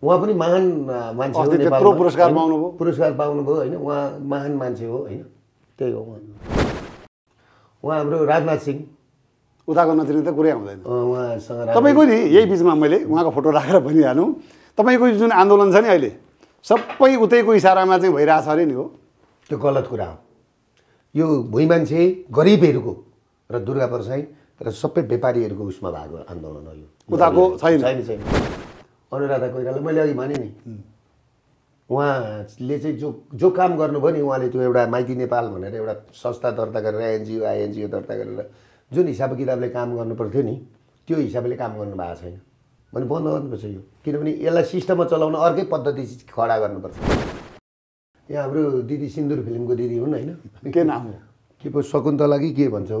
उहाँ पनि महान मान्छे हो पुरस्कार पाउनुभयो पुरस्कार पाउनुभयो होइन उहाँ महान मान्छे हो होइन त्यही हो उहाँ उहाँ हाम्रो राजनाथ सिंह उताको नजिक त कुरै आउँदैन उहाँसँग तपाईँको नि यही बिचमा मैले उहाँको फोटो राखेर भनिहालौँ तपाईँको जुन आन्दोलन छ नि अहिले सबै उतैको इसारामा चाहिँ भइरहेछ अरे नि हो त्यो गलत कुरा हो यो भुइँ मान्छे गरिबहरूको र दुर्गा परसाई र सबै व्यापारीहरूको उसमा भएको आन्दोलन हो यो उताको छैन छैन छैन अनुराधा कोइराला मैले अघि भने नि उहाँले चाहिँ जो जो काम गर्नुभयो नि उहाँले त्यो एउटा माइती नेपाल भनेर एउटा संस्था दर्ता गरेर एनजिओ आइएनजिओ दर्ता गरेर जुन हिसाब किताबले काम गर्नु पर्थ्यो नि त्यो हिसाबले काम गर्नु भएको छैन मैले बन्द गर्नुपर्छ यो किनभने यसलाई सिस्टममा चलाउन अर्कै पद्धति खडा गर्नुपर्छ यहाँ हाम्रो दिदी सिन्दुर फिल्मको दिदी हुन् होइन के नाम हो के पो शकुन्तला कि के भन्छौ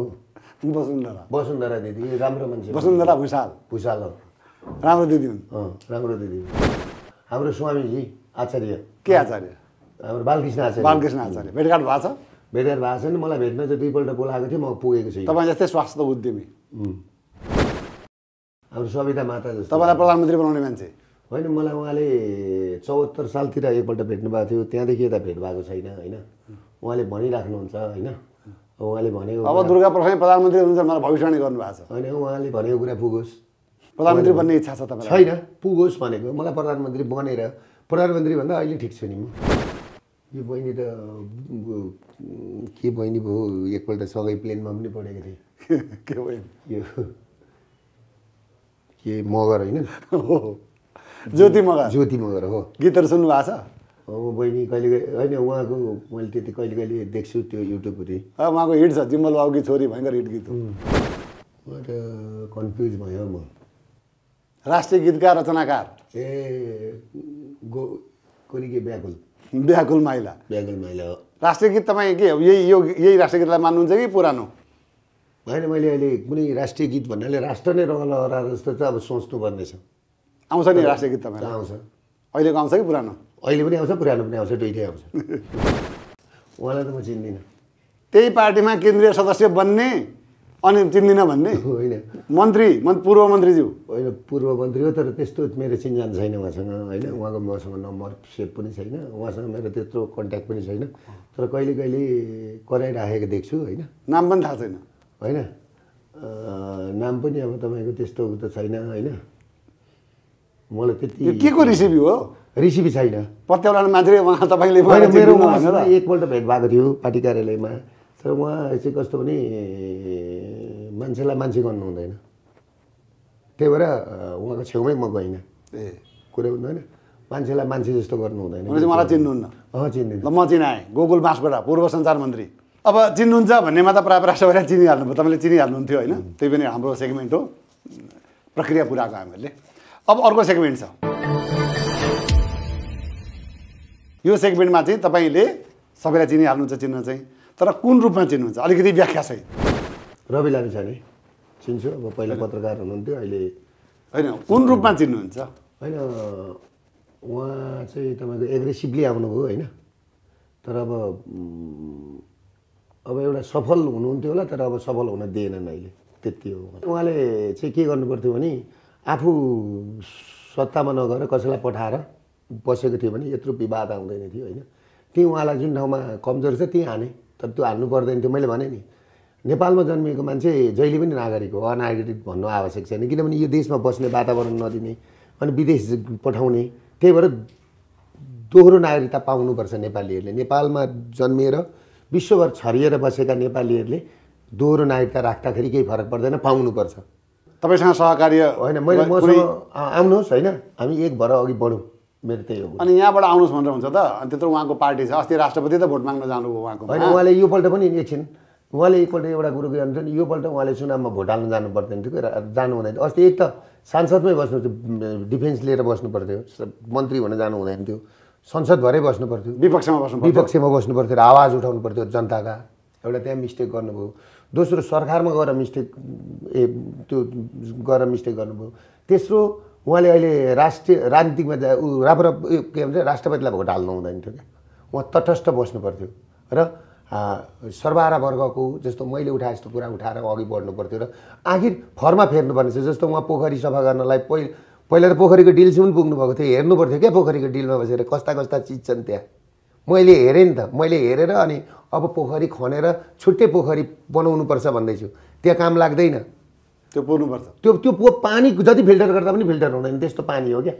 वसुन्धरा वसुन्धरा दिदी राम्रो मान्छे वसुन्धरा भुसाल भुसाल हो राम्रो दिदी हुन् राम्रो दिदी हुन् हाम्रो स्वामीजी आचार्य के आचार्य हाम्रो बालकृष्ण आचार्य बालकृष्ण आचार्य भेटघाट भएको छ भेटघाट भएको छ नि मलाई भेट्न चाहिँ दुईपल्ट बोलाएको थियो म पुगेको छु तपाईँ जस्तै स्वास्थ्य उद्यमी हाम्रो सविता माता जस्तो तपाईँलाई प्रधानमन्त्री बनाउने मान्छे होइन मलाई उहाँले चौहत्तर सालतिर एकपल्ट भेट्नु भएको थियो त्यहाँदेखि यता भेट भएको छैन होइन उहाँले भनिराख्नुहुन्छ होइन उहाँले भनेको अब दुर्गा प्रसाद प्रधानमन्त्री हुनुहुन्छ मलाई भविष्यवाणी गर्नुभएको छ होइन उहाँले भनेको कुरा पुगोस् प्रधानमन्त्री बन्ने इच्छा छ तपाईँ छैन पुगोस् भनेको मलाई प्रधानमन्त्री बनेर प्रधानमन्त्री भन्दा अहिले ठिक छु नि म यो बहिनी त के बहिनी भयो एकपल्ट सधैँ प्लेनमा पनि पढेको थिएँ के भयो यो के मगर होइन ज्योति मगर ज्योति मगर हो गीतहरू सुन्नु भएको छ हो बहिनी कहिले होइन उहाँको मैले त्यति कहिले कहिले देख्छु त्यो युट्युबपट्टि उहाँको हिट छ जिम्मल बाबुकी छोरी भयङ्कर हिट गीत हो कन्फ्युज भयो म राष्ट्रिय गीतका रचनाकार ए गो कुनै के व्याकुल व्याकुल माइला व्याकुल माइला हो राष्ट्रिय गीत तपाईँ के यही यो यही राष्ट्रिय गीतलाई मान्नुहुन्छ कि पुरानो होइन मैले अहिले कुनै राष्ट्रिय गीत भन्नाले राष्ट्र नै रङ लगाएर जस्तो चाहिँ अब सोच्नु छ आउँछ नि राष्ट्रिय गीत तपाईँलाई आउँछ अहिलेको आउँछ कि पुरानो अहिले पनि आउँछ पुरानो पनि आउँछ दुइटै आउँछ उहाँलाई त म चिन्दिनँ त्यही पार्टीमा केन्द्रीय सदस्य बन्ने अनि चिन्दिनँ भन्ने होइन मन्त्री पूर्व मन्त्रीज्यू होइन पूर्व मन्त्री हो तर त्यस्तो मेरो चिन्जान छैन उहाँसँग होइन उहाँको मसँग नम्बर सेभ पनि छैन उहाँसँग मेरो त्यत्रो कन्ट्याक्ट पनि छैन तर कहिले कहिले कराइराखेको देख्छु होइन नाम पनि थाहा छैन होइन नाम पनि अब तपाईँको त्यस्तो त छैन होइन मलाई त्यति के को रेसिपी हो रेसिपी छैन पत्याउनु मान्छे उहाँ तपाईँले मेरो एकपल्ट भेट भएको थियो पार्टी कार्यालयमा तर उहाँ चाहिँ कस्तो भने मान्छेलाई मान्छे गर्नु हुँदैन त्यही भएर उहाँको छेउमै म गइनँ ए कुरो हुँदैन मान्छेलाई मान्छे जस्तो गर्नु हुँदैन मलाई चिन्नुहुन्न अँ चिन्नु म चिनाएँ गोकुल बाँसबाट पूर्व सञ्चार मन्त्री अब चिन्नुहुन्छ भन्नेमा त प्राय प्राय सबैलाई चिनिहाल्नुभयो तपाईँले चिनिहाल्नुहुन्थ्यो होइन त्यही पनि हाम्रो सेगमेन्ट हो प्रक्रिया पुऱ्याएको हामीहरूले अब अर्को सेगमेन्ट छ यो सेगमेन्टमा चाहिँ तपाईँले सबैलाई चिनिहाल्नुहुन्छ चिन्न चाहिँ तर कुन रूपमा चिन्नुहुन्छ अलिकति व्याख्या छ रवि लामी छ नि चिन्छु अब पहिला पत्रकार हुनुहुन्थ्यो अहिले होइन कुन रूपमा चिन्नुहुन्छ होइन उहाँ चाहिँ तपाईँको एग्रेसिभली आउनुभयो होइन तर अब अब एउटा सफल हुनुहुन्थ्यो होला तर अब सफल हुन दिएनन् अहिले त्यति हो उहाँले चाहिँ के गर्नु पर्थ्यो भने आफू सत्तामा नगएर कसैलाई पठाएर बसेको थियो भने यत्रो विवाद आउँदैन थियो होइन त्यहीँ उहाँलाई जुन ठाउँमा कमजोर छ त्यहीँ हाने तर त्यो हाल्नु पर्दैन थियो मैले भने नि नेपालमा जन्मिएको मान्छे जहिले पनि नागरिक हो अनागरिक भन्नु आवश्यक छैन किनभने यो देशमा बस्ने वातावरण नदिने अनि विदेश पठाउने त्यही भएर दोहोरो नागरिकता पाउनुपर्छ नेपालीहरूले नेपालमा जन्मिएर विश्वभर छरिएर बसेका नेपालीहरूले दोहोरो नागरिकता राख्दाखेरि केही फरक पर्दैन पाउनुपर्छ तपाईँसँग सहकार्य होइन मैले मसँग आउनुहोस् होइन हामी एक भएर अघि बढौँ मेरो त्यही हो अनि यहाँबाट आउनुहोस् भनेर हुन्छ त अनि त्यत्रो उहाँको पार्टी छ अस्ति राष्ट्रपति त भोट माग्न जानुभयो उहाँको होइन उहाँले योपल्ट पनि एकछिन उहाँले एकपल्ट एउटा कुरो के भन्छ नि योपल्ट उहाँले चुनावमा भोट हाल्न जानु पर्दैन थियो जानु हुँदैन अस्ति एक त सांसदमै बस्नु थियो डिफेन्स लिएर बस्नु पर्थ्यो मन्त्री हुन जानु हुँदैन थियो संसदभरै बस्नु पर्थ्यो विपक्षमा बस्नु विपक्षमा बस्नु पर्थ्यो र आवाज उठाउनु पर्थ्यो जनताका एउटा त्यहाँ मिस्टेक गर्नुभयो दोस्रो सरकारमा गएर मिस्टेक ए त्यो गएर मिस्टेक गर्नुभयो तेस्रो उहाँले अहिले राष्ट्रिय राजनीतिकमा ऊ राम्रो के भन्छ राष्ट्रपतिलाई भोट ढाल्नु हुँदैन थियो क्या उहाँ तटस्थ बस्नु पर्थ्यो र सर्वहारा वर्गको जस्तो मैले उठाए जस्तो कुरा उठाएर अघि बढ्नु पर्थ्यो र आखिर फर्मा फेर्नुपर्ने छ जस्तो उहाँ पोखरी सफा गर्नलाई पहिला पहिला त पोखरीको डिलसम्म पुग्नु भएको थियो हेर्नु पर्थ्यो क्या पोखरीको डिलमा बसेर कस्ता कस्ता चिज छन् त्यहाँ मैले हेरेँ नि त मैले हेरेर अनि अब पोखरी खनेर छुट्टै पोखरी बनाउनुपर्छ भन्दैछु त्यहाँ काम लाग्दैन त्यो पुग्नुपर्छ त्यो त्यो पो पानी जति फिल्टर गर्दा पनि फिल्टर हुँदैन त्यस्तो पानी हो क्या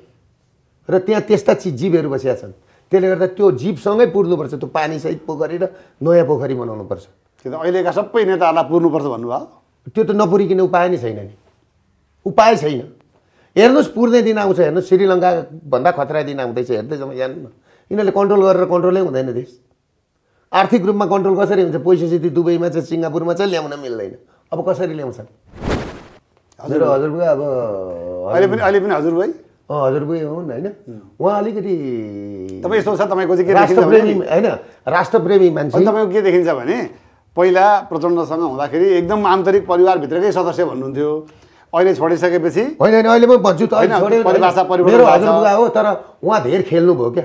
र त्यहाँ त्यस्ता चिज जीवहरू बसिया छन् त्यसले गर्दा त्यो जीवसँगै पुर्नुपर्छ त्यो पानीसहित पोखरी र नयाँ पोखरी बनाउनुपर्छ त्यो त अहिलेका सबै नेताहरूलाई पुर्नुपर्छ भन्नुभयो त्यो त नपुरिकिने उपाय नै छैन नि उपाय छैन हेर्नुहोस् पुर्ने दिन आउँछ हेर्नुहोस् श्रीलङ्का भन्दा खतरा दिन आउँदैछ हेर्दै जाउँ यहाँ यिनीहरूले कन्ट्रोल गरेर कन्ट्रोलै हुँदैन देश आर्थिक रूपमा कन्ट्रोल कसरी हुन्छ पैसा जति दुबईमा चाहिँ सिङ्गापुरमा चाहिँ ल्याउन मिल्दैन अब कसरी ल्याउँछ हजुर हजुरको अब अहिले पनि अहिले पनि हजुर भाइ हजुर हुन् होइन उहाँ अलिकति तपाईँ यस्तो छ तपाईँको चाहिँ के राष्ट्रप्रेमी होइन राष्ट्रप्रेमी मान्छे तपाईँको के देखिन्छ भने पहिला प्रचण्डसँग हुँदाखेरि एकदम आन्तरिक परिवारभित्रकै सदस्य भन्नुहुन्थ्यो अहिले छोडिसकेपछि होइन होइन अहिले पनि भन्छु त मेरो हजुरबुवा हो तर उहाँ धेर खेल्नुभयो क्या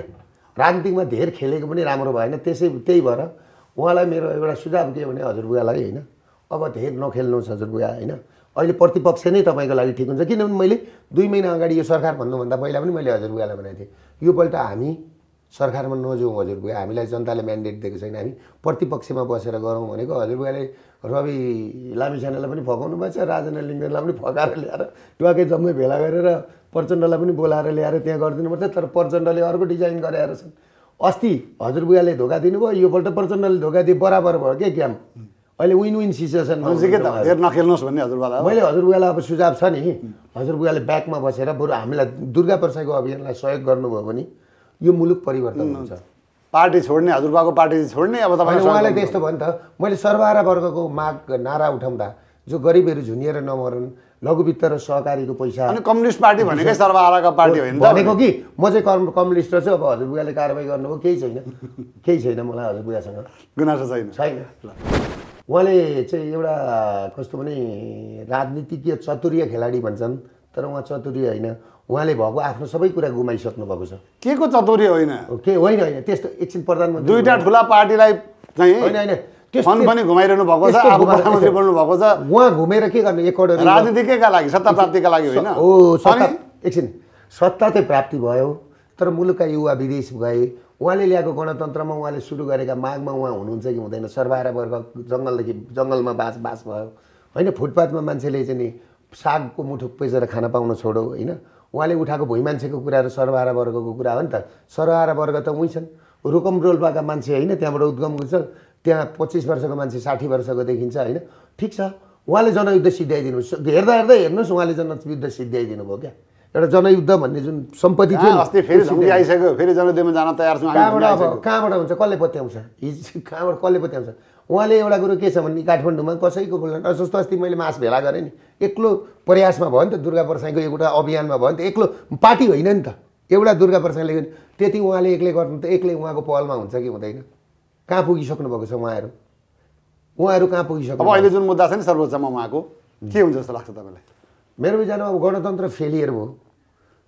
राजनीतिमा धेर खेलेको पनि राम्रो भएन त्यसै त्यही भएर उहाँलाई मेरो एउटा सुझाव के भने हजुरबुवालाई होइन अब धेर नखेल्नुहोस् हजुरबुवा होइन अहिले प्रतिपक्ष नै तपाईँको लागि ठिक हुन्छ किनभने मैले दुई महिना अगाडि यो सरकार भन्नुभन्दा पहिला पनि मैले हजुरबुवालाई भनेको थिएँ योपल्ट हामी सरकारमा नजाउँ हजुरबुवा हामीलाई जनताले म्यान्डेट दिएको छैन हामी प्रतिपक्षमा बसेर गरौँ भनेको हजुरबुवाले रवि लामिछानेलाई पनि फकाउनु भएछ राजेन्द्र लिङ्गेनलाई पनि फकाएर ल्याएर टुवाकै जम्मै भेला गरेर प्रचण्डलाई पनि बोलाएर ल्याएर त्यहाँ गरिदिनु पर्छ तर प्रचण्डले अर्को डिजाइन गराएर छन् अस्ति हजुरबुवाले धोका दिनुभयो योपल्ट प्रचण्डले धोका दिए बराबर भयो क्या गेम अहिले विन विन सिचुएसन नखेल्नुहोस् भन्ने हजुरबुवालाई मैले हजुरबुवालाई अब सुझाव छ नि हजुरबुवाले ब्याकमा बसेर बरु हामीलाई दुर्गा प्रसाईको अभियानलाई सहयोग गर्नुभयो भने यो मुलुक परिवर्तन हुन्छ पार्टी छोड्ने हजुरबाको पार्टी छोड्ने अब तपाईँले उहाँले त्यस्तो भयो नि त मैले सर्वहारा वर्गको माग नारा उठाउँदा जो गरिबहरू झुनिएर नमरुन् लघुवित्त र सहकारीको पैसा अनि कम्युनिस्ट पार्टी भनेकै सर्वहाराको पार्टी होइन भनेको कि म चाहिँ कम कम्युनिस्ट चाहिँ अब हजुरबुवाले कारवाही गर्नुभयो केही छैन केही छैन मलाई हजुरबुवासँग गुनासो छैन छैन उहाँले चाहिँ एउटा कस्तो भने राजनीतिज्ञ चतुरीय खेलाडी भन्छन् तर उहाँ चतुरीय होइन उहाँले भएको आफ्नो सबै कुरा गुमाइसक्नु भएको छ के को चतुरी होइन के होइन होइन त्यस्तो एकछिन प्रधानमन्त्री दुईवटा ठुला पार्टीलाई चाहिँ होइन होइन पनि घुमाइरहनु भएको छ प्रधानमन्त्री बोल्नु भएको छ उहाँ घुमेर के गर्नु एक करोड राजनीतिकैका लागि सत्ता प्राप्तिका लागि होइन हो सत्ता एकछिन सत्ता चाहिँ प्राप्ति भयो तर मुलुकका युवा विदेश गए उहाँले ल्याएको गणतन्त्रमा उहाँले सुरु गरेका मागमा उहाँ हुनुहुन्छ कि हुँदैन सर्भाएर वर्ग जङ्गलदेखि जङ्गलमा बास बास भयो होइन फुटपाथमा मान्छेले चाहिँ नि सागको मुठो पेसेर खान पाउन छोडो होइन उहाँले उठाएको भुइँ मान्छेको कुरा र सर्वहारा वर्गको कुरा हो नि त सर्वहारा वर्ग त उहीँ छन् रुकम रोल्पाका मान्छे होइन त्यहाँबाट उद्गम हुन्छ त्यहाँ पच्चिस वर्षको मान्छे साठी वर्षको देखिन्छ होइन ठिक छ उहाँले जनयुद्ध सिद्ध्याइदिनु हेर्दा हेर्दै हेर्नुहोस् उहाँले जनयुद्ध सिद्ध्याइदिनु भयो क्या एउटा जनयुद्ध भन्ने जुन सम्पत्ति थियो अस्ति फेरि आइसक्यो फेरि जनयुद्धमा जान तयार कहाँबाट कहाँबाट हुन्छ कसले पत्याउँछ हिज कहाँबाट कसले पत्याउँछ उहाँले एउटा कुरो के छ भने काठमाडौँमा कसैको बोल्न जस्तो अस्ति मैले मास भेला गरेँ नि एक्लो प्रयासमा भयो नि त दुर्गा प्रसाईको एउटा अभियानमा भयो नि त एक्लो पार्टी होइन नि त एउटा दुर्गा प्रसाईले त्यति उहाँले एक्लै गर्नु त एक्लै उहाँको पहलमा हुन्छ कि हुँदैन कहाँ पुगिसक्नु भएको छ उहाँहरू उहाँहरू कहाँ पुगिसक्नु अब अहिले जुन मुद्दा छ नि सर्वोच्चमा उहाँको के हुन्छ जस्तो लाग्छ तपाईँलाई मेरो विचारमा अब गणतन्त्र फेलियर भयो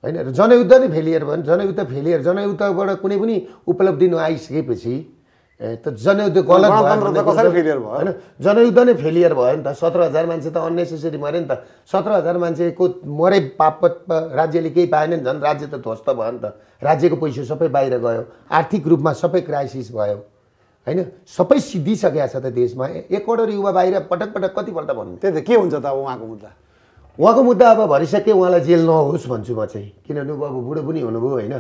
होइन जनयुद्ध नै फेलियर भयो जनयुद्ध फेलियर जनयुद्धबाट कुनै पनि उपलब्धि नआइसकेपछि त जनयुद्ध गलत भयो होइन जनयुद्ध नै फेलियर भयो नि त सत्र हजार मान्छे त अन्नेसेसरी मऱ्यो नि त सत्र हजार मान्छेको मरे बापत राज्यले केही पाएन नि झन् राज्य त ध्वस्त भयो नि त राज्यको पैसा सबै बाहिर गयो आर्थिक रूपमा सबै क्राइसिस भयो होइन सबै सिद्धिसकेको छ त देशमा एक करोड युवा बाहिर पटक पटक कतिपल्ट भन्नु त्यही त के हुन्छ त अब उहाँको मुद्दा उहाँको मुद्दा अब भरिसके उहाँलाई जेल नहोस् भन्छु म चाहिँ किनभने अब बुढो पनि हुनुभयो होइन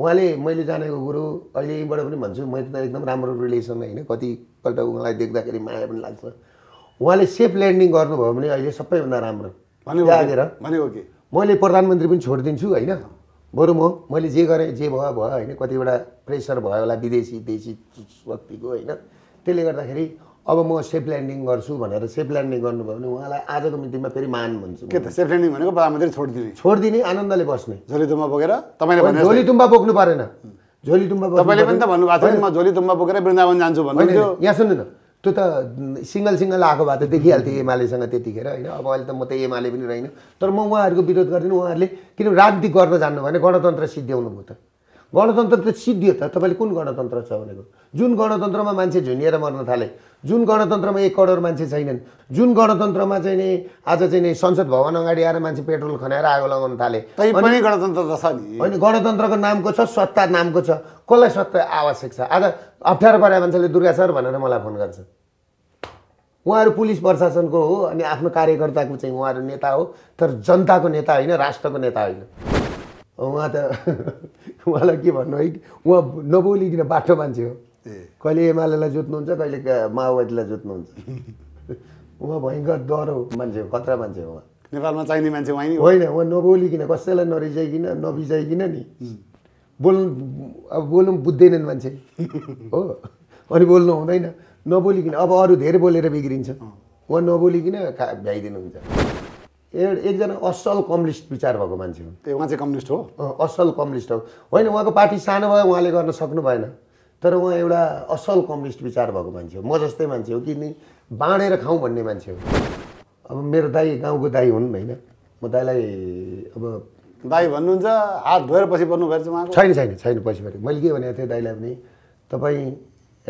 उहाँले मैले जानेको गुरु अहिलेबाट पनि भन्छु मैले त एकदम राम्रो रिलेसन होइन कतिपल्ट उहाँलाई देख्दाखेरि माया पनि लाग्छ उहाँले सेफ ल्यान्डिङ गर्नुभयो भने अहिले सबैभन्दा राम्रो लागेर मैले प्रधानमन्त्री पनि छोडिदिन्छु होइन बरु म मैले जे गरेँ जे भयो भयो होइन कतिवटा प्रेसर भयो होला विदेशी देशी शक्तिको होइन त्यसले गर्दाखेरि अब म सेफ ल्यान्डिङ गर्छु भनेर सेफ ल्यान्डिङ गर्नुभयो भने उहाँलाई आजको मितिमा फेरि मान भन्छु के त सेफ ल्यान्डिङ भनेको मात्रै छोडिदिने छोडिदिने आनन्दले बस्ने झोलीतुम्बा बोकेर तपाईँले झोलीतुम्बा बोक्नु परेन झोलीतुम्बा तपाईँले पनि त भन्नुभएको थियो म झोलीतुम्बा बोकेर वृन्दावन जान्छु भन्नु यहाँ सुन्नु न त्यो त सिङ्गल सिङ्गल आएको भए त देखिहाल्थ्यो एमालेसँग त्यतिखेर होइन अब अहिले त म त एमाले पनि रहेन तर म उहाँहरूको विरोध गर्दिनँ उहाँहरूले किन राजनीति गर्न जान्नु भने गणतन्त्र सिद्ध्याउनु भयो त गणतन्त्र त सिद्धियो त तपाईँले कुन गणतन्त्र छ भनेको जुन गणतन्त्रमा मान्छे झुनिएर मर्न थाले जुन गणतन्त्रमा एक करोड मान्छे छैनन् जुन गणतन्त्रमा चाहिँ नि आज चाहिँ नि संसद भवन अगाडि आएर मान्छे पेट्रोल खनाएर आगो लगाउन थाले पनि गणतन्त्र त छ नि होइन गणतन्त्रको नामको छ सत्ता नामको छ कसलाई सत्ता आवश्यक छ आज अप्ठ्यारो परेको मान्छेले दुर्गा सर भनेर मलाई फोन गर्छ उहाँहरू पुलिस प्रशासनको हो अनि आफ्नो कार्यकर्ताको चाहिँ उहाँहरू नेता हो तर जनताको नेता होइन राष्ट्रको नेता होइन उहाँ त उहाँलाई के भन्नु है उहाँ नबोलिकन बाटो मान्छे हो कहिले एमालेलाई जोत्नुहुन्छ कहिले माओवादीलाई जोत्नुहुन्छ उहाँ भयङ्कर डर हो मान्छे हो खतरा मान्छे हो नेपालमा चाहिने मान्छे उहाँ होइन उहाँ नबोलिकन कसैलाई नरिजाइकन नबिजाइकन नि बोल्नु अब बोल्नु बुझ्दैनन् मान्छे हो अनि बोल्नु हुँदैन नबोलिकन अब अरू धेरै बोलेर बिग्रिन्छ उहाँ नबोलिकन खा भ्याइदिनुहुन्छ एकजना असल कम्युनिस्ट विचार भएको मान्छे हो त्यो उहाँ चाहिँ कम्युनिस्ट हो असल कम्युनिस्ट हो होइन उहाँको पार्टी सानो भयो उहाँले गर्न सक्नु भएन तर उहाँ एउटा असल कम्युनिस्ट विचार भएको मान्छे हो म जस्तै मान्छे हो कि नि बाँडेर खाउँ भन्ने मान्छे हो अब मेरो दाई गाउँको दाई हुन् होइन म दाईलाई अब दाई भन्नुहुन्छ हात धोएर पछि पर्नु भएछ छैन छैन छैन पछि परेको मैले के भनेको थिएँ दाईलाई पनि तपाईँ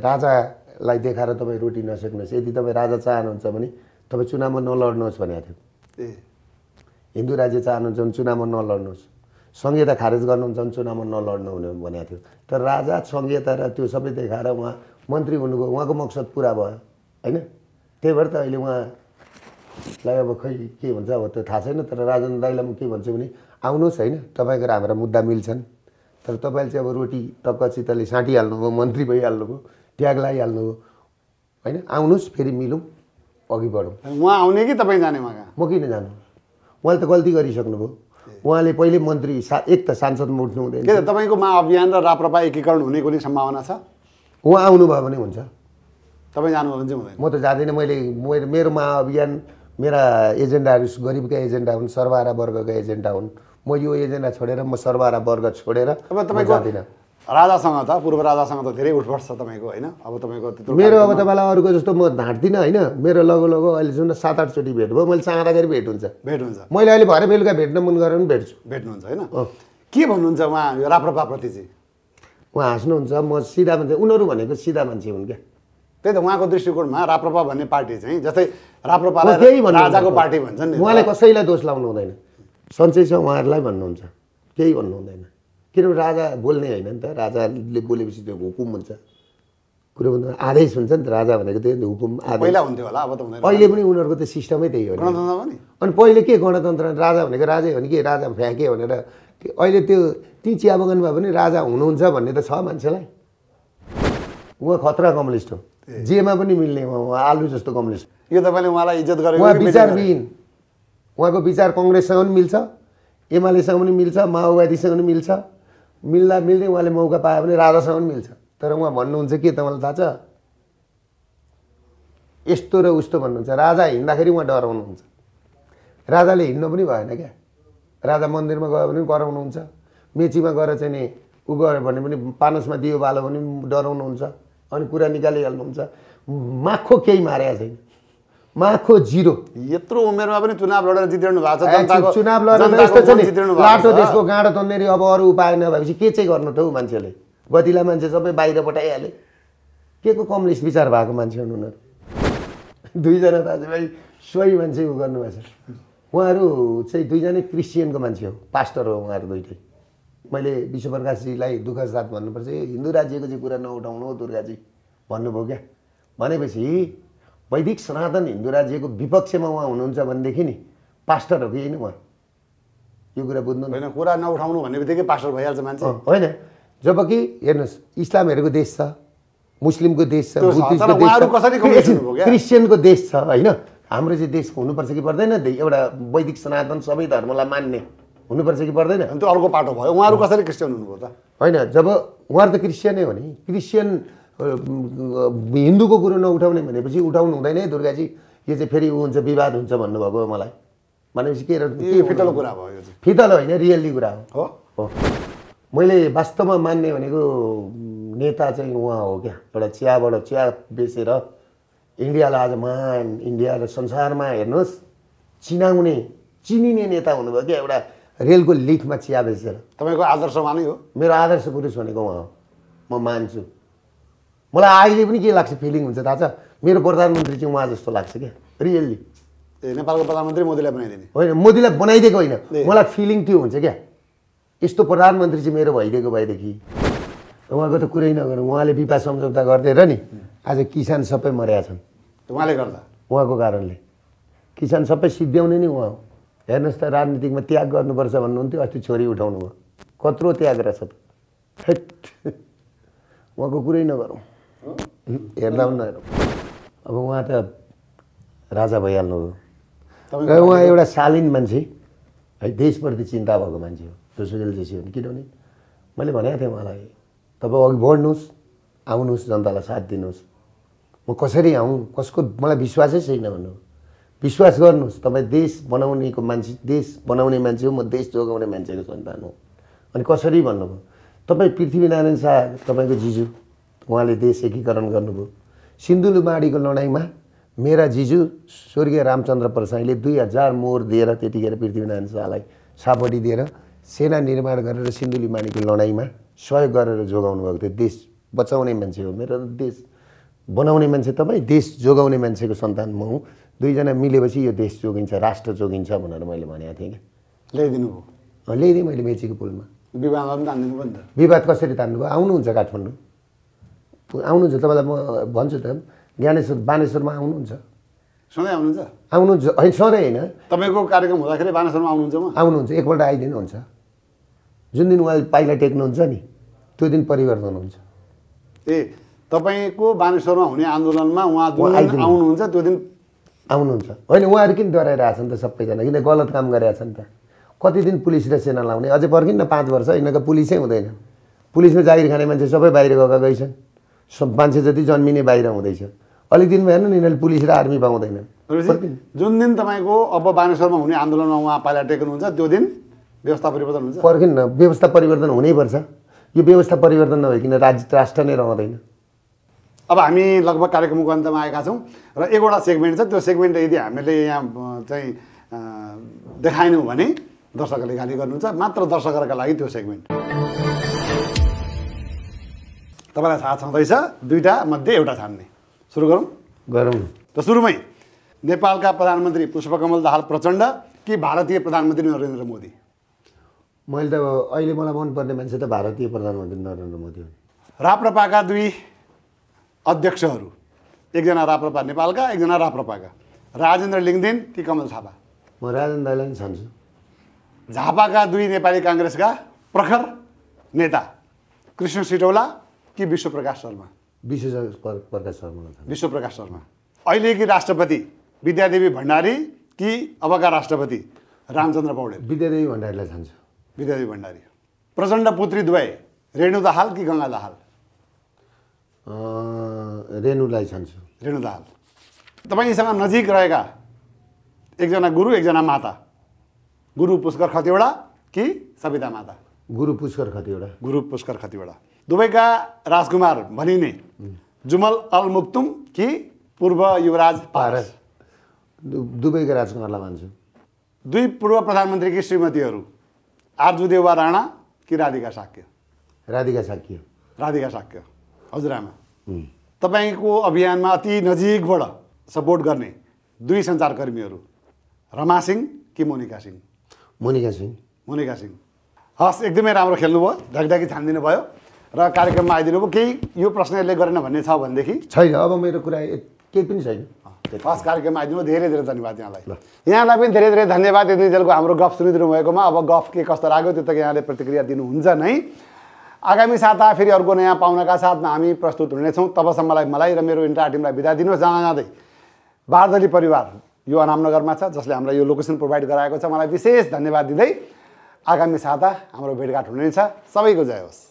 राजालाई देखाएर तपाईँ रोटी नसक्नुहोस् यदि तपाईँ राजा चाहनुहुन्छ भने तपाईँ चुनावमा नलड्नुहोस् भनेको थियो ए हिन्दू राज्य चाहनुहुन्छ भने चुनावमा नलड्नुहोस् संहिता खारेज गर्नुहुन्छ भने चुनावमा नलड्नु हुने भनेको थियो तर राजा संहिता र त्यो सबै देखाएर उहाँ मन्त्री हुनुभयो उहाँको मकसद पुरा भयो होइन त्यही भएर त अहिले उहाँलाई अब खै के भन्छ अब त्यो थाहा छैन तर राजन दाईलाई म के भन्छु भने आउनुहोस् होइन तपाईँको र हाम्रा मुद्दा मिल्छन् तर तपाईँले चाहिँ अब रोटी टक्क चित्तले साँटिहाल्नुभयो मन्त्री भइहाल्नु भइहाल्नुभयो ट्याग लगाइहाल्नुभयो होइन आउनुहोस् फेरि मिलौँ अघि बढौँ उहाँ आउने कि तपाईँ जाने उहाँ म किन जानु उहाँले त गल्ती गरिसक्नुभयो उहाँले पहिले मन्त्री सा एक त सांसदमा उठ्नु हुँदैन तपाईँको मा अभियान र राप्रपा एकीकरण हुने कुनै सम्भावना छ उहाँ आउनुभयो भने हुन्छ तपाईँ जानुभयो भने चाहिँ म त जाँदिनँ मैले मेरो मा महाअभियान मेरा एजेन्डाहरू गरिबका एजेन्डा हुन् सर्वहारा वर्गका एजेन्डा हुन् म यो एजेन्डा छोडेर म सर्वहारा वर्ग छोडेर अब जाँदिनँ राजासँग त पूर्व राजासँग त धेरै छ तपाईँको होइन अब तपाईँको मेरो अब तपाईँलाई अरूको जस्तो म ढाँट्दिनँ होइन मेरो लगो लगो अहिले जुन सात आठचोटि भेट भयो मैले चाहँदाखेरि भेट हुन्छ भेट हुन्छ मैले अहिले भरे बेलुका भेट्न मन गरेर पनि भेट्छु भेट्नुहुन्छ होइन के भन्नुहुन्छ उहाँ यो राप्रपाप्रति चाहिँ उहाँ हाँस्नुहुन्छ म सिधा मान्छे उनीहरू भनेको सिधा मान्छे हुन् क्या त्यही त उहाँको दृष्टिकोणमा राप्रपा भन्ने पार्टी चाहिँ जस्तै राप्रपा राजाको पार्टी नि उहाँले कसैलाई दोष लाउनु हुँदैन सन्चै छ उहाँहरूलाई भन्नुहुन्छ केही भन्नु हुँदैन किनभने राजा बोल्ने होइन नि त राजाले बोलेपछि त्यो हुकुम हुन्छ कुरो भन्दा आदेश हुन्छ नि त राजा भनेको त्यो हुकुम आदेश पहिला हुन्थ्यो होला अब त हुँदैन अहिले पनि उनीहरूको त सिस्टमै त्यही हो अनि पहिले के गणतन्त्र राजा भनेको राजै हो नि कि राजा फ्याँके भनेर अहिले त्यो ती चिया बगानमा पनि राजा हुनुहुन्छ भन्ने त छ मान्छेलाई उहाँ खतरा कम्युनिस्ट हो जेमा पनि मिल्ने उहाँ आलु जस्तो कम्युनिस्ट यो तपाईँले उहाँलाई इज्जत गरेर उहाँ विचारविहीन उहाँको विचार कङ्ग्रेससँग पनि मिल्छ एमालेसँग पनि मिल्छ माओवादीसँग पनि मिल्छ मिल्दा मिल्ने उहाँले मौका पायो भने राजासँग पनि मिल्छ तर उहाँ भन्नुहुन्छ के तपाईँलाई थाहा छ यस्तो र उस्तो भन्नुहुन्छ राजा हिँड्दाखेरि उहाँ डराउनुहुन्छ राजाले हिँड्नु पनि भएन क्या राजा मन्दिरमा गयो भने पनि कराउनुहुन्छ मेचीमा गएर चाहिँ नि ऊ गऱ्यो भने पनि पानसमा दियो बालो भने पनि डराउनुहुन्छ अनि कुरा निकालिहाल्नुहुन्छ माखो केही मारेको छैन माखो जिरो यत्रो उमेरमा पनि चुनाव लडेर जितिरहनु भएको छ चुनाव लडेर यस्तो छ नि लाटो देशको गाँडो तन्नेरी अब अरू उपाय नभएपछि के चाहिँ गर्नु त हौ मान्छेले गतिला मान्छे सबै बाहिर पठाइहाले के को कम्युनिस्ट विचार भएको मान्छे हुनु उनीहरू दुईजना दाजुभाइ सोही मान्छे उ गर्नुभएछ उहाँहरू चाहिँ दुईजनै क्रिस्चियनको मान्छे हो पास्टर हो उहाँहरू दुइटै मैले विश्वप्रकाशजीलाई दुःख साथ भन्नुपर्छ हिन्दू राज्यको चाहिँ कुरा नउठाउनु हो दुर्गाजी भन्नुभयो क्या भनेपछि वैदिक सनातन हिन्दू राज्यको विपक्षमा उहाँ हुनुहुन्छ भनेदेखि नि पास्टर हो कि होइन उहाँ यो कुरा बुझ्नु होइन कुरा नउठाउनु भन्ने बित्तिकै पास्टर भइहाल्छ मान्छे होइन जब कि हेर्नुहोस् इस्लामहरूको देश छ मुस्लिमको देश छ क्रिस्चियनको देश छ होइन हाम्रो चाहिँ देश हुनुपर्छ कि पर्दैन एउटा वैदिक सनातन सबै धर्मलाई मान्ने हुनुपर्छ कि पर्दैन त्यो अर्को पाटो भयो उहाँहरू कसरी क्रिस्चियन हुनुभयो त होइन जब उहाँहरू त क्रिस्चियनै हो नि क्रिस्चियन हिन्दूको कुरो नउठाउने भनेपछि उठाउनु हुँदैन है दुर्गाजी यो चाहिँ फेरि ऊ हुन्छ विवाद हुन्छ भन्नुभएको मलाई भनेपछि के के फितलो कुरा भयो फितलो होइन रियल्ली कुरा हो हो मैले वास्तवमा मान्ने भनेको नेता चाहिँ उहाँ हो क्या एउटा चियाबाट चिया बेचेर इन्डियालाई आज महान इन्डिया र संसारमा हेर्नुहोस् चिनाउने चिनिने नेता हुनुभयो क्या एउटा रेलको लिखमा चिया बेचेर तपाईँको आदर्श मानै हो मेरो आदर्श पुरुष भनेको उहाँ हो म मान्छु मलाई अहिले पनि के लाग्छ फिलिङ हुन्छ थाहा छ मेरो प्रधानमन्त्री चाहिँ उहाँ जस्तो लाग्छ क्या रियल्ली नेपालको प्रधानमन्त्री मोदीलाई बनाइदिने होइन मोदीलाई बनाइदिएको होइन मलाई फिलिङ त्यो हुन्छ क्या यस्तो प्रधानमन्त्री चाहिँ मेरो भइदिएको भएदेखि उहाँको त कुरै नगरौँ उहाँले विवाह सम्झौता गरिदिएर नि आज किसान सबै मर्या छन् उहाँले गर्दा उहाँको कारणले किसान सबै सिद्ध्याउने नि उहाँ हो हेर्नुहोस् त राजनीतिमा त्याग गर्नुपर्छ भन्नुहुन्थ्यो अस्ति छोरी उठाउनु भयो कत्रो त्याग रहेछ त उहाँको कुरै नगरौँ हेर्दा पनि अब उहाँ त राजा भइहाल्नु र उहाँ एउटा शालीन मान्छे है देशप्रति चिन्ता भएको मान्छे हो त्यो जोशी हो किनभने मैले भनेको थिएँ उहाँलाई तपाईँ अघि बढ्नुहोस् आउनुहोस् जनतालाई साथ दिनुहोस् म कसरी आउँ कसको मलाई विश्वासै छैन भन्नु विश्वास गर्नुहोस् तपाईँ देश बनाउनेको मान्छे देश बनाउने मान्छे हो म देश जोगाउने मान्छेको सन्तान हो अनि कसरी भन्नुभयो तपाईँ पृथ्वीनारायण शाह तपाईँको जिजु उहाँले देश एकीकरण गर्नुभयो सिन्धुलीमाडीको लडाइँमा मेरा जिजु स्वर्गीय रामचन्द्र प्रसाईले दुई हजार मोर दिएर त्यतिखेर पृथ्वीनारायण शाहलाई सापटी दिएर सेना निर्माण गरेर सिन्धुलीमाडीको लडाइँमा सहयोग गरेर जोगाउनु भएको थियो देश बचाउने मान्छे हो मेरो देश बनाउने मान्छे तपाईँ देश जोगाउने मान्छेको सन्तान म हुँ दुईजना मिलेपछि यो देश जोगिन्छ राष्ट्र जोगिन्छ भनेर मैले भनेको थिएँ क्या ल्याइदिनु भयो ल्याइदिएँ मैले मेचीको पुलमा विवाद विवाद कसरी तान्नुभयो आउनुहुन्छ काठमाडौँ आउनुहुन्छ तपाईँलाई म भन्छु त ज्ञानेश्वर बानेश्वरमा आउनुहुन्छ सधैँ आउनुहुन्छ आउनुहुन्छ होइन सधैँ होइन तपाईँको कार्यक्रम हुँदाखेरि बानेश्वरमा आउनुहुन्छ म आउनुहुन्छ एकपल्ट आइदिनु हुन्छ जुन दिन उहाँ पाइला टेक्नुहुन्छ नि त्यो दिन परिवर्तन हुन्छ ए तपाईँको बानेश्वरमा हुने आन्दोलनमा उहाँ आउनुहुन्छ त्यो दिन आउनुहुन्छ होइन उहाँहरू किन छ नि त सबैजना किन गलत काम गरेछन् त कति दिन पुलिस र सेना लाउने अझै पर्खिन्न पाँच वर्ष यिनीहरूको पुलिसै हुँदैन पुलिसमा जागिर खाने मान्छे सबै बाहिर गएका गइसन् मान्छे जति जन्मिने बाहिर हुँदैछ अलिक दिन भएन नि यिनीहरूले पुलिस र आर्मी पाउँदैन जुन दिन तपाईँको अब बानेश्वरमा हुने आन्दोलनमा उहाँ पाइला टेक्नुहुन्छ त्यो दिन व्यवस्था परिवर्तन हुन्छ पर्खिन्न व्यवस्था परिवर्तन हुनैपर्छ यो व्यवस्था परिवर्तन नभइकन राज्य राष्ट्र नै रहँदैन अब हामी लगभग कार्यक्रमको अन्तमा आएका छौँ र एकवटा सेगमेन्ट छ त्यो सेगमेन्ट यदि हामीले यहाँ चाहिँ देखाएनौँ भने दर्शकहरूले गाली गर्नुहुन्छ मात्र दर्शकहरूका लागि त्यो सेगमेन्ट तपाईँलाई थाहा छँदैछ दुईवटा मध्ये एउटा छान्ने सुरु गरौँ गरौँ त सुरुमै नेपालका प्रधानमन्त्री पुष्पकमल दाहाल प्रचण्ड कि भारतीय प्रधानमन्त्री नरेन्द्र मोदी मैले त अहिले मलाई मनपर्ने मान्छे त भारतीय प्रधानमन्त्री नरेन्द्र मोदी हुन् राप्रपाका दुई अध्यक्षहरू एकजना राप्रपा नेपालका एकजना राप्रपाका राजेन्द्र लिङ्गदेन कि कमल थापा म राजेन्द्र दाईलाई नि छान्छु झापाका दुई नेपाली काङ्ग्रेसका प्रखर नेता कृष्ण सिटौला कि विश्वप्रकाश शर्मा विश्व प्रकाश शर्मा विश्वप्रकाश शर्मा अहिलेकी राष्ट्रपति विद्यादेवी भण्डारी कि अबका राष्ट्रपति रामचन्द्र पौडेल विद्यादेवी भण्डारीलाई जान्छ विद्यादेवी भण्डारी प्रचण्ड पुत्री दुवै रेणु दाहाल कि गङ्गा दाहाल रेणुलाई छान्छु रेणु दाहाल तपाईँसँग नजिक रहेका एकजना गुरु एकजना माता गुरु पुष्कर खतिवडा कि सविता माता गुरु पुष्कर खतिवडा गुरु पुष्कर खतिवडा दुबईका राजकुमार भनिने जुमल अल मुक्तुम कि पूर्व युवराज पारस दुबईका राजकुमारलाई मान्छु दुई पूर्व प्रधानमन्त्रीकी श्रीमतीहरू देवा राणा कि राधिका साक्य राधिका साक्य राधिका साक्य हजुरआमा तपाईँको अभियानमा अति नजिकबाट सपोर्ट गर्ने दुई सञ्चारकर्मीहरू रमा सिंह कि मोनिका सिंह मोनिका सिंह मोनिका सिंह हस् एकदमै राम्रो खेल्नुभयो ढकढकी छानिदिनु भयो र कार्यक्रममा आइदिनु भयो केही यो प्रश्न यसले गरेन भन्ने छ भनेदेखि छैन अब मेरो कुरा केही पनि छैन खास कार्यक्रममा आइदिनु धेरै धेरै धन्यवाद यहाँलाई यहाँलाई पनि धेरै धेरै धन्यवाद यति जेलको हाम्रो गफ सुनिदिनु भएकोमा अब गफ के कस्तो लाग्यो त्यो त यहाँले प्रतिक्रिया दिनुहुन्छ नै आगामी साता फेरि अर्को नयाँ पाहुनाका साथमा हामी प्रस्तुत हुनेछौँ तबसम्मलाई मलाई र मेरो इन्टा टिमलाई बिदा दिनुहोस् जहाँ जाँदै बारदली परिवार यो अनामनगरमा छ जसले हामीलाई यो लोकेसन प्रोभाइड गराएको छ मलाई विशेष धन्यवाद दिँदै आगामी साता हाम्रो भेटघाट हुनेछ सबैको जय होस्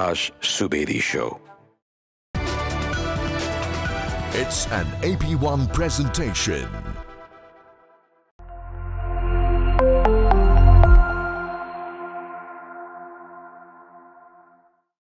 Prakash Subedi Show. It's an AP1 presentation.